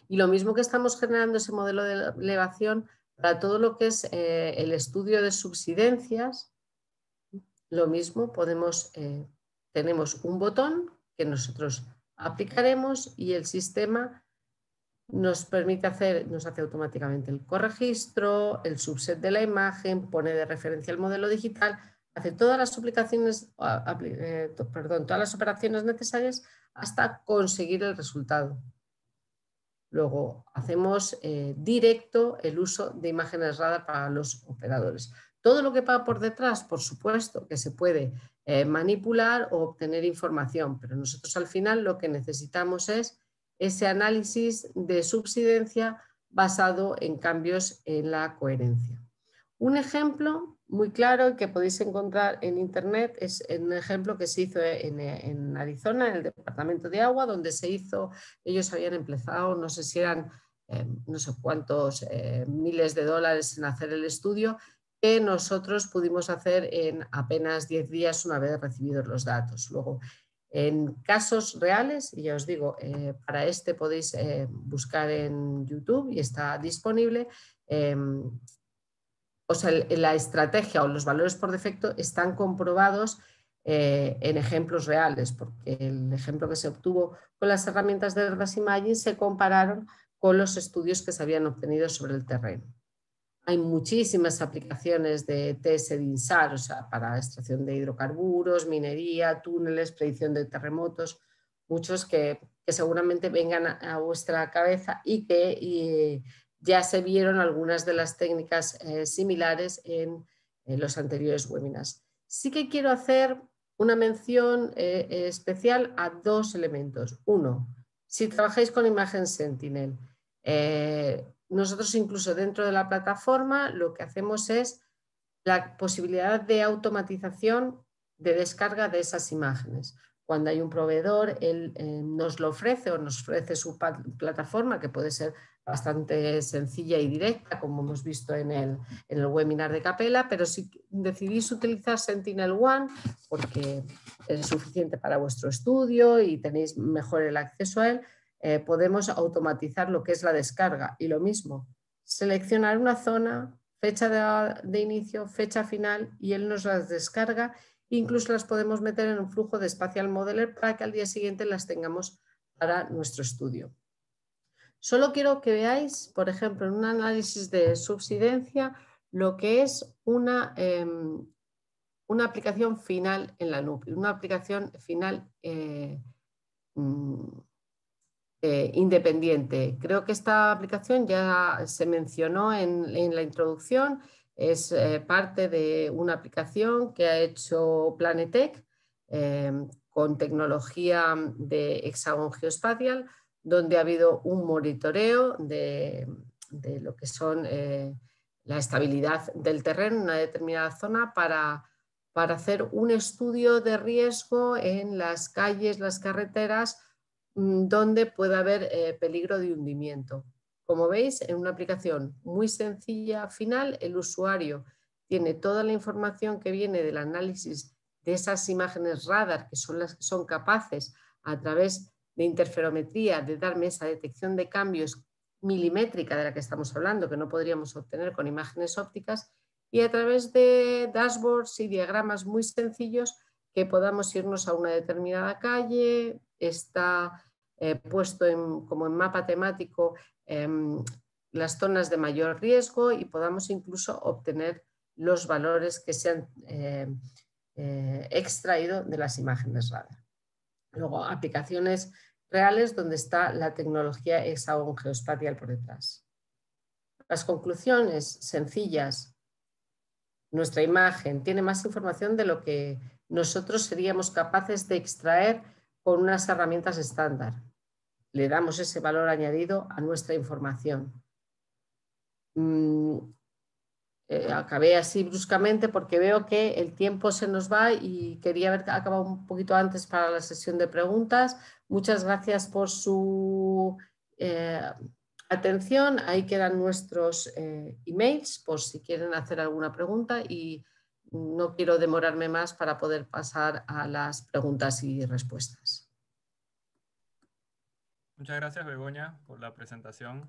Y lo mismo que estamos generando ese modelo de elevación para todo lo que es el estudio de subsidencias, lo mismo podemos tenemos un botón que nosotros aplicaremos y el sistema nos permite hacer, nos hace automáticamente el corregistro, el subset de la imagen, pone de referencia el modelo digital, hace todas las aplicaciones, eh, perdón, todas las operaciones necesarias hasta conseguir el resultado. Luego hacemos eh, directo el uso de imágenes radar para los operadores. Todo lo que va por detrás, por supuesto, que se puede eh, manipular o obtener información, pero nosotros al final lo que necesitamos es ese análisis de subsidencia basado en cambios en la coherencia. Un ejemplo muy claro que podéis encontrar en Internet es un ejemplo que se hizo en, Arizona, en el Departamento de Agua, donde se hizo, ellos habían empezado, no sé si eran eh, no sé cuántos eh, miles de dólares en hacer el estudio que nosotros pudimos hacer en apenas 10 días una vez recibidos los datos. Luego, en casos reales, y ya os digo, eh, para este podéis eh, buscar en YouTube y está disponible. Em, o sea, la estrategia o los valores por defecto están comprobados eh, en ejemplos reales, porque el ejemplo que se obtuvo con las herramientas de RASIMAGIN se compararon con los estudios que se habían obtenido sobre el terreno. Hay muchísimas aplicaciones de TS InSAR, o sea, para extracción de hidrocarburos, minería, túneles, predicción de terremotos, muchos que, seguramente vengan a, vuestra cabeza y que ya se vieron algunas de las técnicas eh, similares en, los anteriores webinars. Sí que quiero hacer una mención eh, especial a dos elementos. Uno, si trabajáis con imagen Sentinel, eh, nosotros incluso dentro de la plataforma lo que hacemos es la posibilidad de automatización de descarga de esas imágenes. Cuando hay un proveedor, él eh, nos lo ofrece o nos ofrece su plataforma, que puede ser bastante sencilla y directa, como hemos visto en el, en el webinar de Capela, pero si decidís utilizar Sentinel One, porque es suficiente para vuestro estudio y tenéis mejor el acceso a él, eh, podemos automatizar lo que es la descarga y lo mismo, seleccionar una zona, fecha de, inicio, fecha final y él nos las descarga. Incluso las podemos meter en un flujo de Spatial Modeler para que al día siguiente las tengamos para nuestro estudio. Solo quiero que veáis, por ejemplo, en un análisis de subsidencia, lo que es una, em, una aplicación final en la nube, una aplicación final eh, mm, eh, independiente. Creo que esta aplicación ya se mencionó en, la introducción, es eh, parte de una aplicación que ha hecho Planetec eh, con tecnología de hexagon geoespacial, donde ha habido un monitoreo de, lo que son la estabilidad del terreno en una determinada zona para hacer un estudio de riesgo en las calles, las carreteras, Mm, donde puede haber eh, peligro de hundimiento. Como veis, en una aplicación muy sencilla final, el usuario tiene toda la información que viene del análisis de esas imágenes radar, que son las que son capaces a través de interferometría de darme esa detección de cambios milimétrica de la que estamos hablando, que no podríamos obtener con imágenes ópticas, y a través de dashboards y diagramas muy sencillos que podamos irnos a una determinada calle, está eh, puesto como en mapa temático em, las zonas de mayor riesgo y podamos incluso obtener los valores que se han em, eh, extraído de las imágenes radar. Luego, aplicaciones reales donde está la tecnología hexagon geospatial por detrás. Las conclusiones sencillas. Nuestra imagen tiene más información de lo que nosotros seríamos capaces de extraer con unas herramientas estándar le damos ese valor añadido a nuestra información. Mm, eh, acabé así bruscamente porque veo que el tiempo se nos va y quería haber acabado un poquito antes para la sesión de preguntas. Muchas gracias por su eh, atención. Ahí quedan nuestros eh, emails por si quieren hacer alguna pregunta y no quiero demorarme más para poder pasar a las preguntas y respuestas. Muchas gracias, Begoña, por la presentación.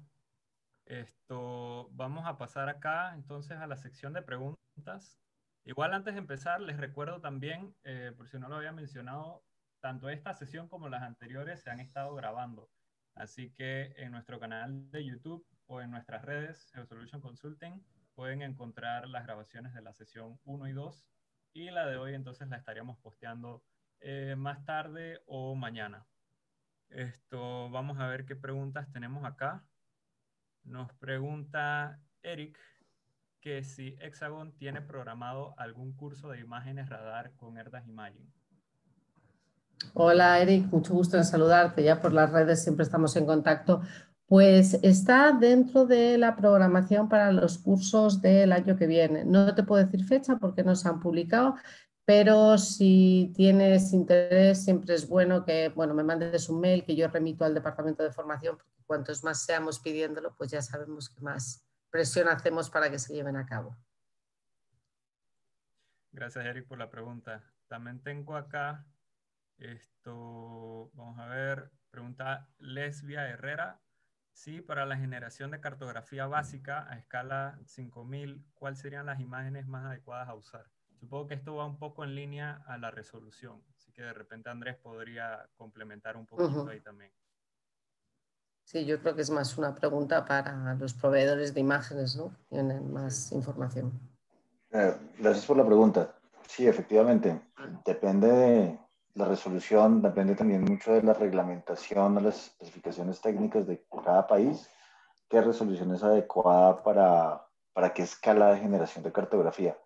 Esto, vamos a pasar acá entonces a la sección de preguntas. Igual antes de empezar, les recuerdo también, eh, por si no lo había mencionado, tanto esta sesión como las anteriores se han estado grabando. Así que en nuestro canal de YouTube o en nuestras redes, Solution Consulting, pueden encontrar las grabaciones de la sesión 1 y 2. Y la de hoy entonces la estaríamos posteando eh, más tarde o mañana. Esto, vamos a ver qué preguntas tenemos acá. Nos pregunta Eric que si Hexagon tiene programado algún curso de imágenes radar con Erdas Imaging. Hola Eric, mucho gusto en saludarte. Ya por las redes siempre estamos en contacto. Pues está dentro de la programación para los cursos del año que viene. No te puedo decir fecha porque no se han publicado, pero si tienes interés, siempre es bueno que bueno, me mandes un mail que yo remito al departamento de formación, porque cuantos más seamos pidiéndolo, pues ya sabemos que más presión hacemos para que se lleven a cabo. Gracias, Eric, por la pregunta. También tengo acá esto, vamos a ver, pregunta Lesbia Herrera. Sí, para la generación de cartografía básica a escala 5000, ¿cuáles serían las imágenes más adecuadas a usar? Supongo que esto va un poco en línea a la resolución, así que de repente Andrés podría complementar un poquito ahí también. Sí, yo creo que es más una pregunta para los proveedores de imágenes, ¿no? Tienen más información. Eh, gracias por la pregunta. Sí, efectivamente. Depende de la resolución, depende también mucho de la reglamentación, de las especificaciones técnicas de cada país, qué resolución es adecuada para, para qué escala de generación de cartografía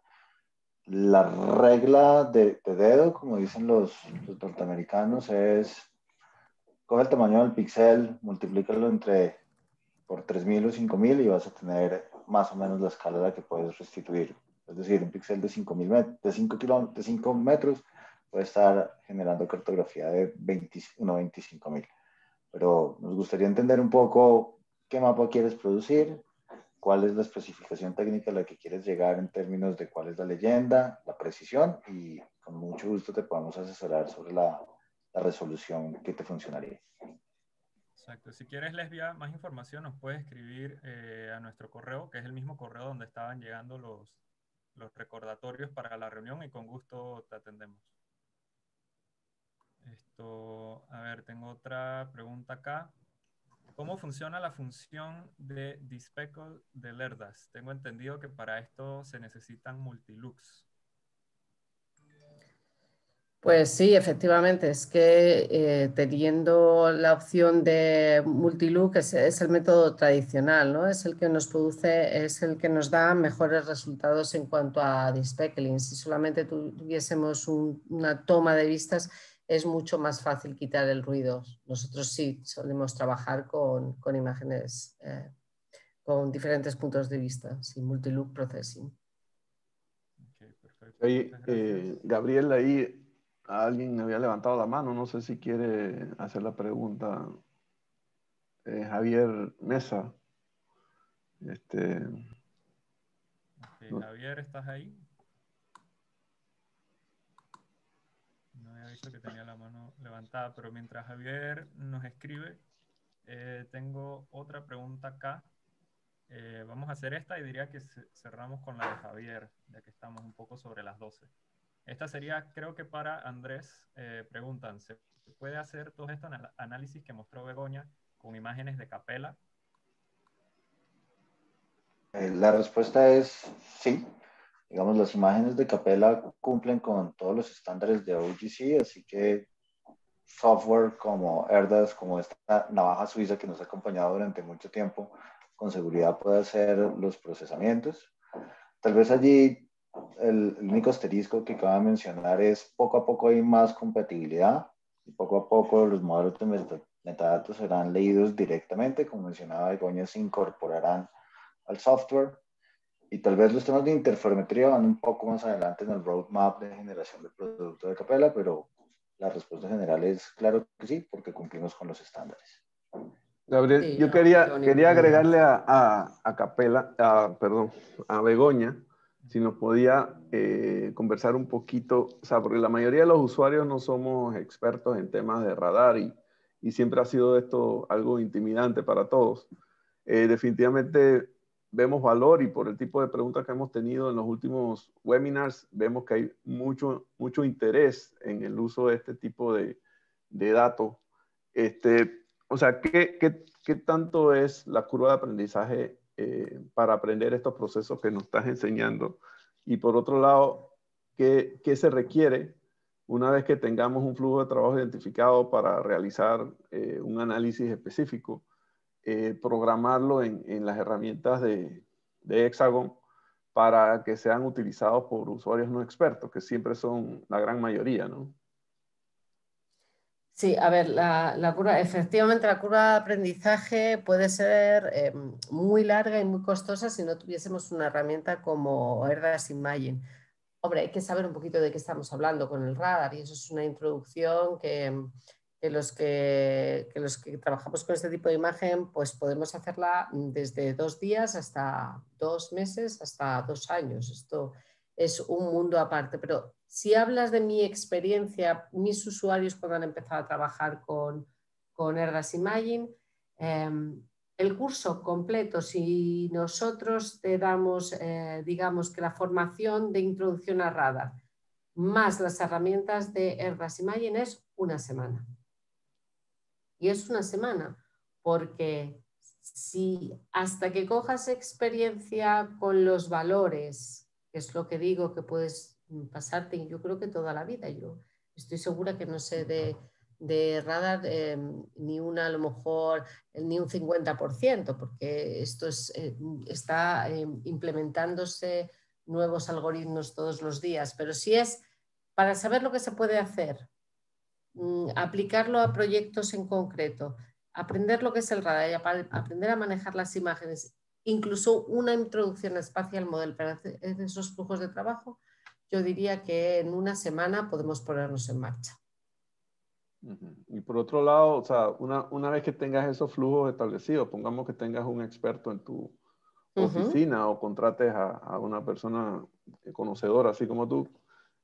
la regla de, dedo, como dicen los, norteamericanos, es coge el tamaño del píxel, multiplícalo entre por 3000 o 5000 y vas a tener más o menos la escala de la que puedes restituir. Es decir, un píxel de 5000 de 5 de 5 metros puede estar generando cartografía de 1.25.000. Pero nos gustaría entender un poco qué mapa quieres producir, cuál es la especificación técnica a la que quieres llegar en términos de cuál es la leyenda, la precisión y con mucho gusto te podemos asesorar sobre la, resolución que te funcionaría. Exacto. Si quieres, Lesbia, más información nos puedes escribir eh, a nuestro correo, que es el mismo correo donde estaban llegando los, los recordatorios para la reunión y con gusto te atendemos. Esto, a ver, tengo otra pregunta acá. ¿Cómo funciona la función de Dispeckle de Lerdas? Tengo entendido que para esto se necesitan multilux. Pues sí, efectivamente, es que eh, teniendo la opción de multilux es, el método tradicional, ¿no? Es el que nos produce, es el que nos da mejores resultados en cuanto a dispeckling. Si solamente tuviésemos una toma de vistas, es mucho más fácil quitar el ruido. Nosotros sí solemos trabajar con, imágenes, eh, con diferentes puntos de vista, sin multi-loop processing. Eh, Gabriel, ahí alguien me había levantado la mano, no sé si quiere hacer la pregunta. Eh, Javier Mesa. Este, Javier, ¿estás ahí? que tenía la mano levantada, pero mientras Javier nos escribe, eh, tengo otra pregunta acá. Eh, vamos a hacer esta y diría que cerramos con la de Javier, ya que estamos un poco sobre las 12. Esta sería, creo que para Andrés, eh, preguntan, ¿se puede hacer todo este análisis que mostró Begoña con imágenes de capela? Eh, la respuesta es sí, digamos, las imágenes de Capella cumplen con todos los estándares de OGC, así que software como Erdas, como esta navaja suiza que nos ha acompañado durante mucho tiempo, con seguridad puede hacer los procesamientos. Tal vez allí el, único asterisco que de mencionar es poco a poco hay más compatibilidad y poco a poco los modelos de metadatos serán leídos directamente, como mencionaba Begoña, se incorporarán al software y tal vez los temas de interferometría van un poco más adelante en el roadmap de generación del producto de Capela, pero la respuesta general es claro que sí, porque cumplimos con los estándares. Gabriel, yo quería, quería agregarle a, a, Capela, a, perdón, a Begoña, si nos podía eh, conversar un poquito, o sea, porque la mayoría de los usuarios no somos expertos en temas de radar y, y siempre ha sido esto algo intimidante para todos. Eh, definitivamente vemos valor y por el tipo de preguntas que hemos tenido en los últimos webinars, vemos que hay mucho, mucho interés en el uso de este tipo de, de datos. Este, o sea, ¿qué, ¿qué, qué, tanto es la curva de aprendizaje eh, para aprender estos procesos que nos estás enseñando? Y por otro lado, ¿qué, ¿qué, se requiere una vez que tengamos un flujo de trabajo identificado para realizar eh, un análisis específico? Eh, programarlo en, las herramientas de, de, Hexagon para que sean utilizados por usuarios no expertos, que siempre son la gran mayoría, ¿no? Sí, a ver, la, la efectivamente la curva de aprendizaje puede ser eh, muy larga y muy costosa si no tuviésemos una herramienta como Erdas Imagine. Hombre, hay que saber un poquito de qué estamos hablando con el radar y eso es una introducción que, que los que, los que trabajamos con este tipo de imagen, pues podemos hacerla mm, desde dos días hasta dos meses, hasta dos años. Esto es un mundo aparte. Pero si hablas de mi experiencia, mis usuarios cuando han empezado a trabajar con, con Erdas Imagine, em, el curso completo, si nosotros te damos, eh, digamos, que la formación de introducción a radar más las herramientas de Erdas Imagine es una semana. Y es una semana, porque si hasta que cojas experiencia con los valores, que es lo que digo, que puedes pasarte, yo creo que toda la vida, yo estoy segura que no sé de, radar em, ni una, a lo mejor, ni un 50%, porque esto eh, está em, implementándose nuevos algoritmos todos los días, pero si es para saber lo que se puede hacer Mm, aplicarlo a proyectos en concreto, aprender lo que es el radar aprender a manejar las imágenes, incluso una introducción espacial model para esos flujos de trabajo, yo diría que en una semana podemos ponernos en marcha. Y por otro lado, sea, una, vez que tengas esos flujos establecidos, pongamos que tengas un experto en tu oficina o contrates a, una persona conocedora, así como tú,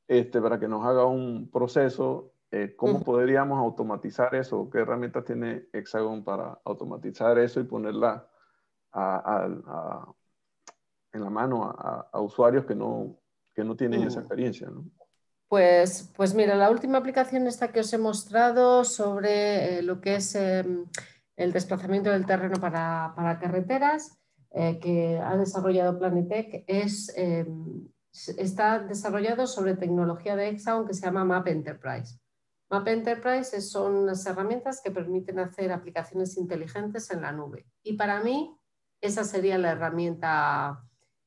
este, para que nos haga un proceso eh, ¿Cómo podríamos automatizar eso? ¿Qué herramientas tiene Hexagon para automatizar eso y ponerla en la mano a, usuarios que no, que no tienen esa mm. experiencia? Pues, pues mira, la última aplicación esta que os he mostrado sobre eh, lo que es em, el desplazamiento del terreno para, para carreteras eh, que ha desarrollado Planetech es, em, está desarrollado sobre tecnología de Hexagon que se llama Map Enterprise. Map Enterprise son las herramientas que permiten hacer aplicaciones inteligentes en la nube. Y para mí, esa sería la herramienta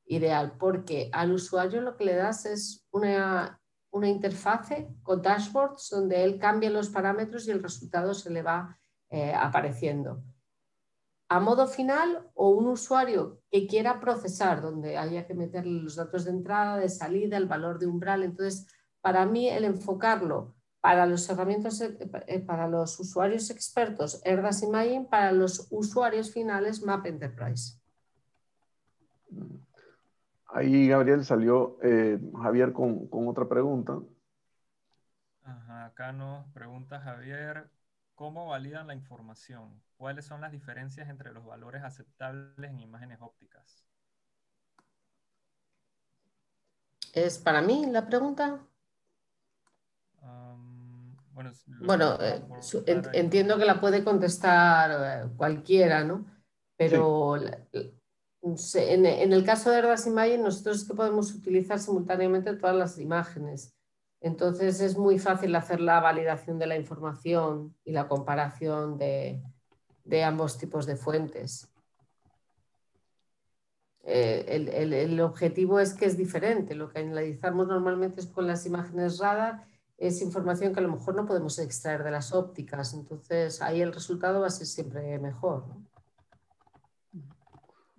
ideal, porque al usuario lo que le das es una, una interfase con dashboards donde él cambia los parámetros y el resultado se le va eh, apareciendo. A modo final, o un usuario que quiera procesar, donde haya que meterle los datos de entrada, de salida, el valor de umbral. Entonces, para mí, el enfocarlo para los, herramientas, eh, eh, para los usuarios expertos ERDAS Imagine. para los usuarios finales Map Enterprise. Ahí Gabriel salió eh, Javier con, otra pregunta. acá nos pregunta Javier, ¿cómo validan la información? ¿Cuáles son las diferencias entre los valores aceptables en imágenes ópticas? ¿Es para mí la pregunta? Bueno, eh, entiendo que la puede contestar eh, cualquiera, ¿no? Pero en, el caso de las Imagen, nosotros es que podemos utilizar simultáneamente todas las imágenes. Entonces es muy fácil hacer la validación de la información y la comparación de, ambos tipos de fuentes. Eh, el, el, objetivo es que es diferente. Lo que analizamos normalmente es con las imágenes radar es información que a lo mejor no podemos extraer de las ópticas. Entonces ahí el resultado va a ser siempre mejor.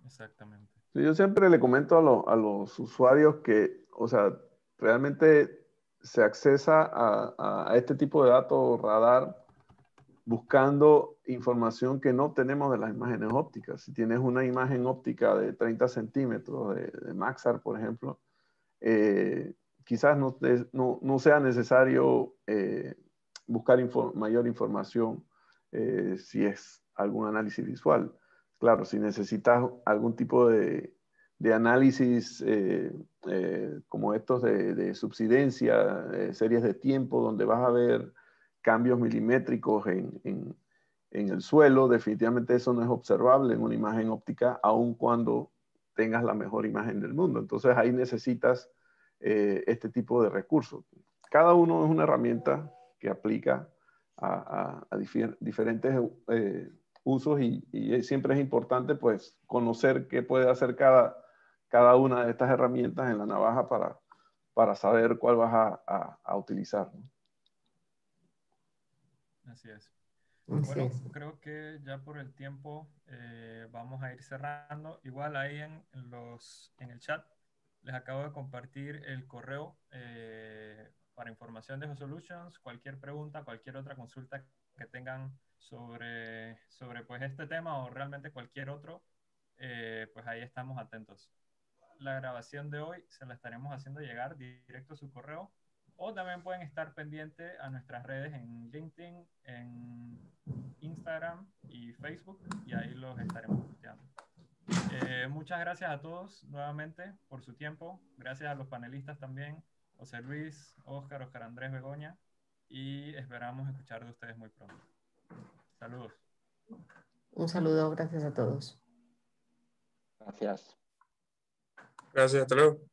Exactamente. Yo siempre le comento a, a, los usuarios que, o sea, realmente se accesa a, a este tipo de datos radar buscando información que no tenemos de las imágenes ópticas. Si tienes una imagen óptica de 30 centímetros de, de Maxar, por ejemplo, eh, quizás no, sea necesario eh, buscar mayor información eh, si es algún análisis visual. Claro, si necesitas algún tipo de, análisis eh, como estos de, subsidencia, series de tiempo donde vas a ver cambios milimétricos en, en el suelo, definitivamente eso no es observable en una imagen óptica, aun cuando tengas la mejor imagen del mundo. Entonces ahí necesitas eh, este tipo de recursos. Cada uno es una herramienta que aplica a, diferentes eh, usos y, siempre es importante pues conocer qué puede hacer cada, cada una de estas herramientas en la navaja para, para saber cuál vas a, utilizar. Así es. Bueno, creo que ya por el tiempo eh, vamos a ir cerrando. Igual ahí en, los, en el chat les acabo de compartir el correo eh, para información de Solutions. Cualquier pregunta, cualquier otra consulta que tengan sobre, sobre pues, este tema o realmente cualquier otro, eh, pues ahí estamos atentos. La grabación de hoy se la estaremos haciendo llegar directo a su correo o también pueden estar pendientes a nuestras redes en LinkedIn, en Instagram y Facebook y ahí los estaremos posteando. Eh, muchas gracias a todos nuevamente por su tiempo. Gracias a los panelistas también, José Luis, Óscar, Óscar Andrés, Begoña. Y esperamos escuchar de ustedes muy pronto. Saludos. Un saludo, gracias a todos. Gracias. Gracias, hasta luego.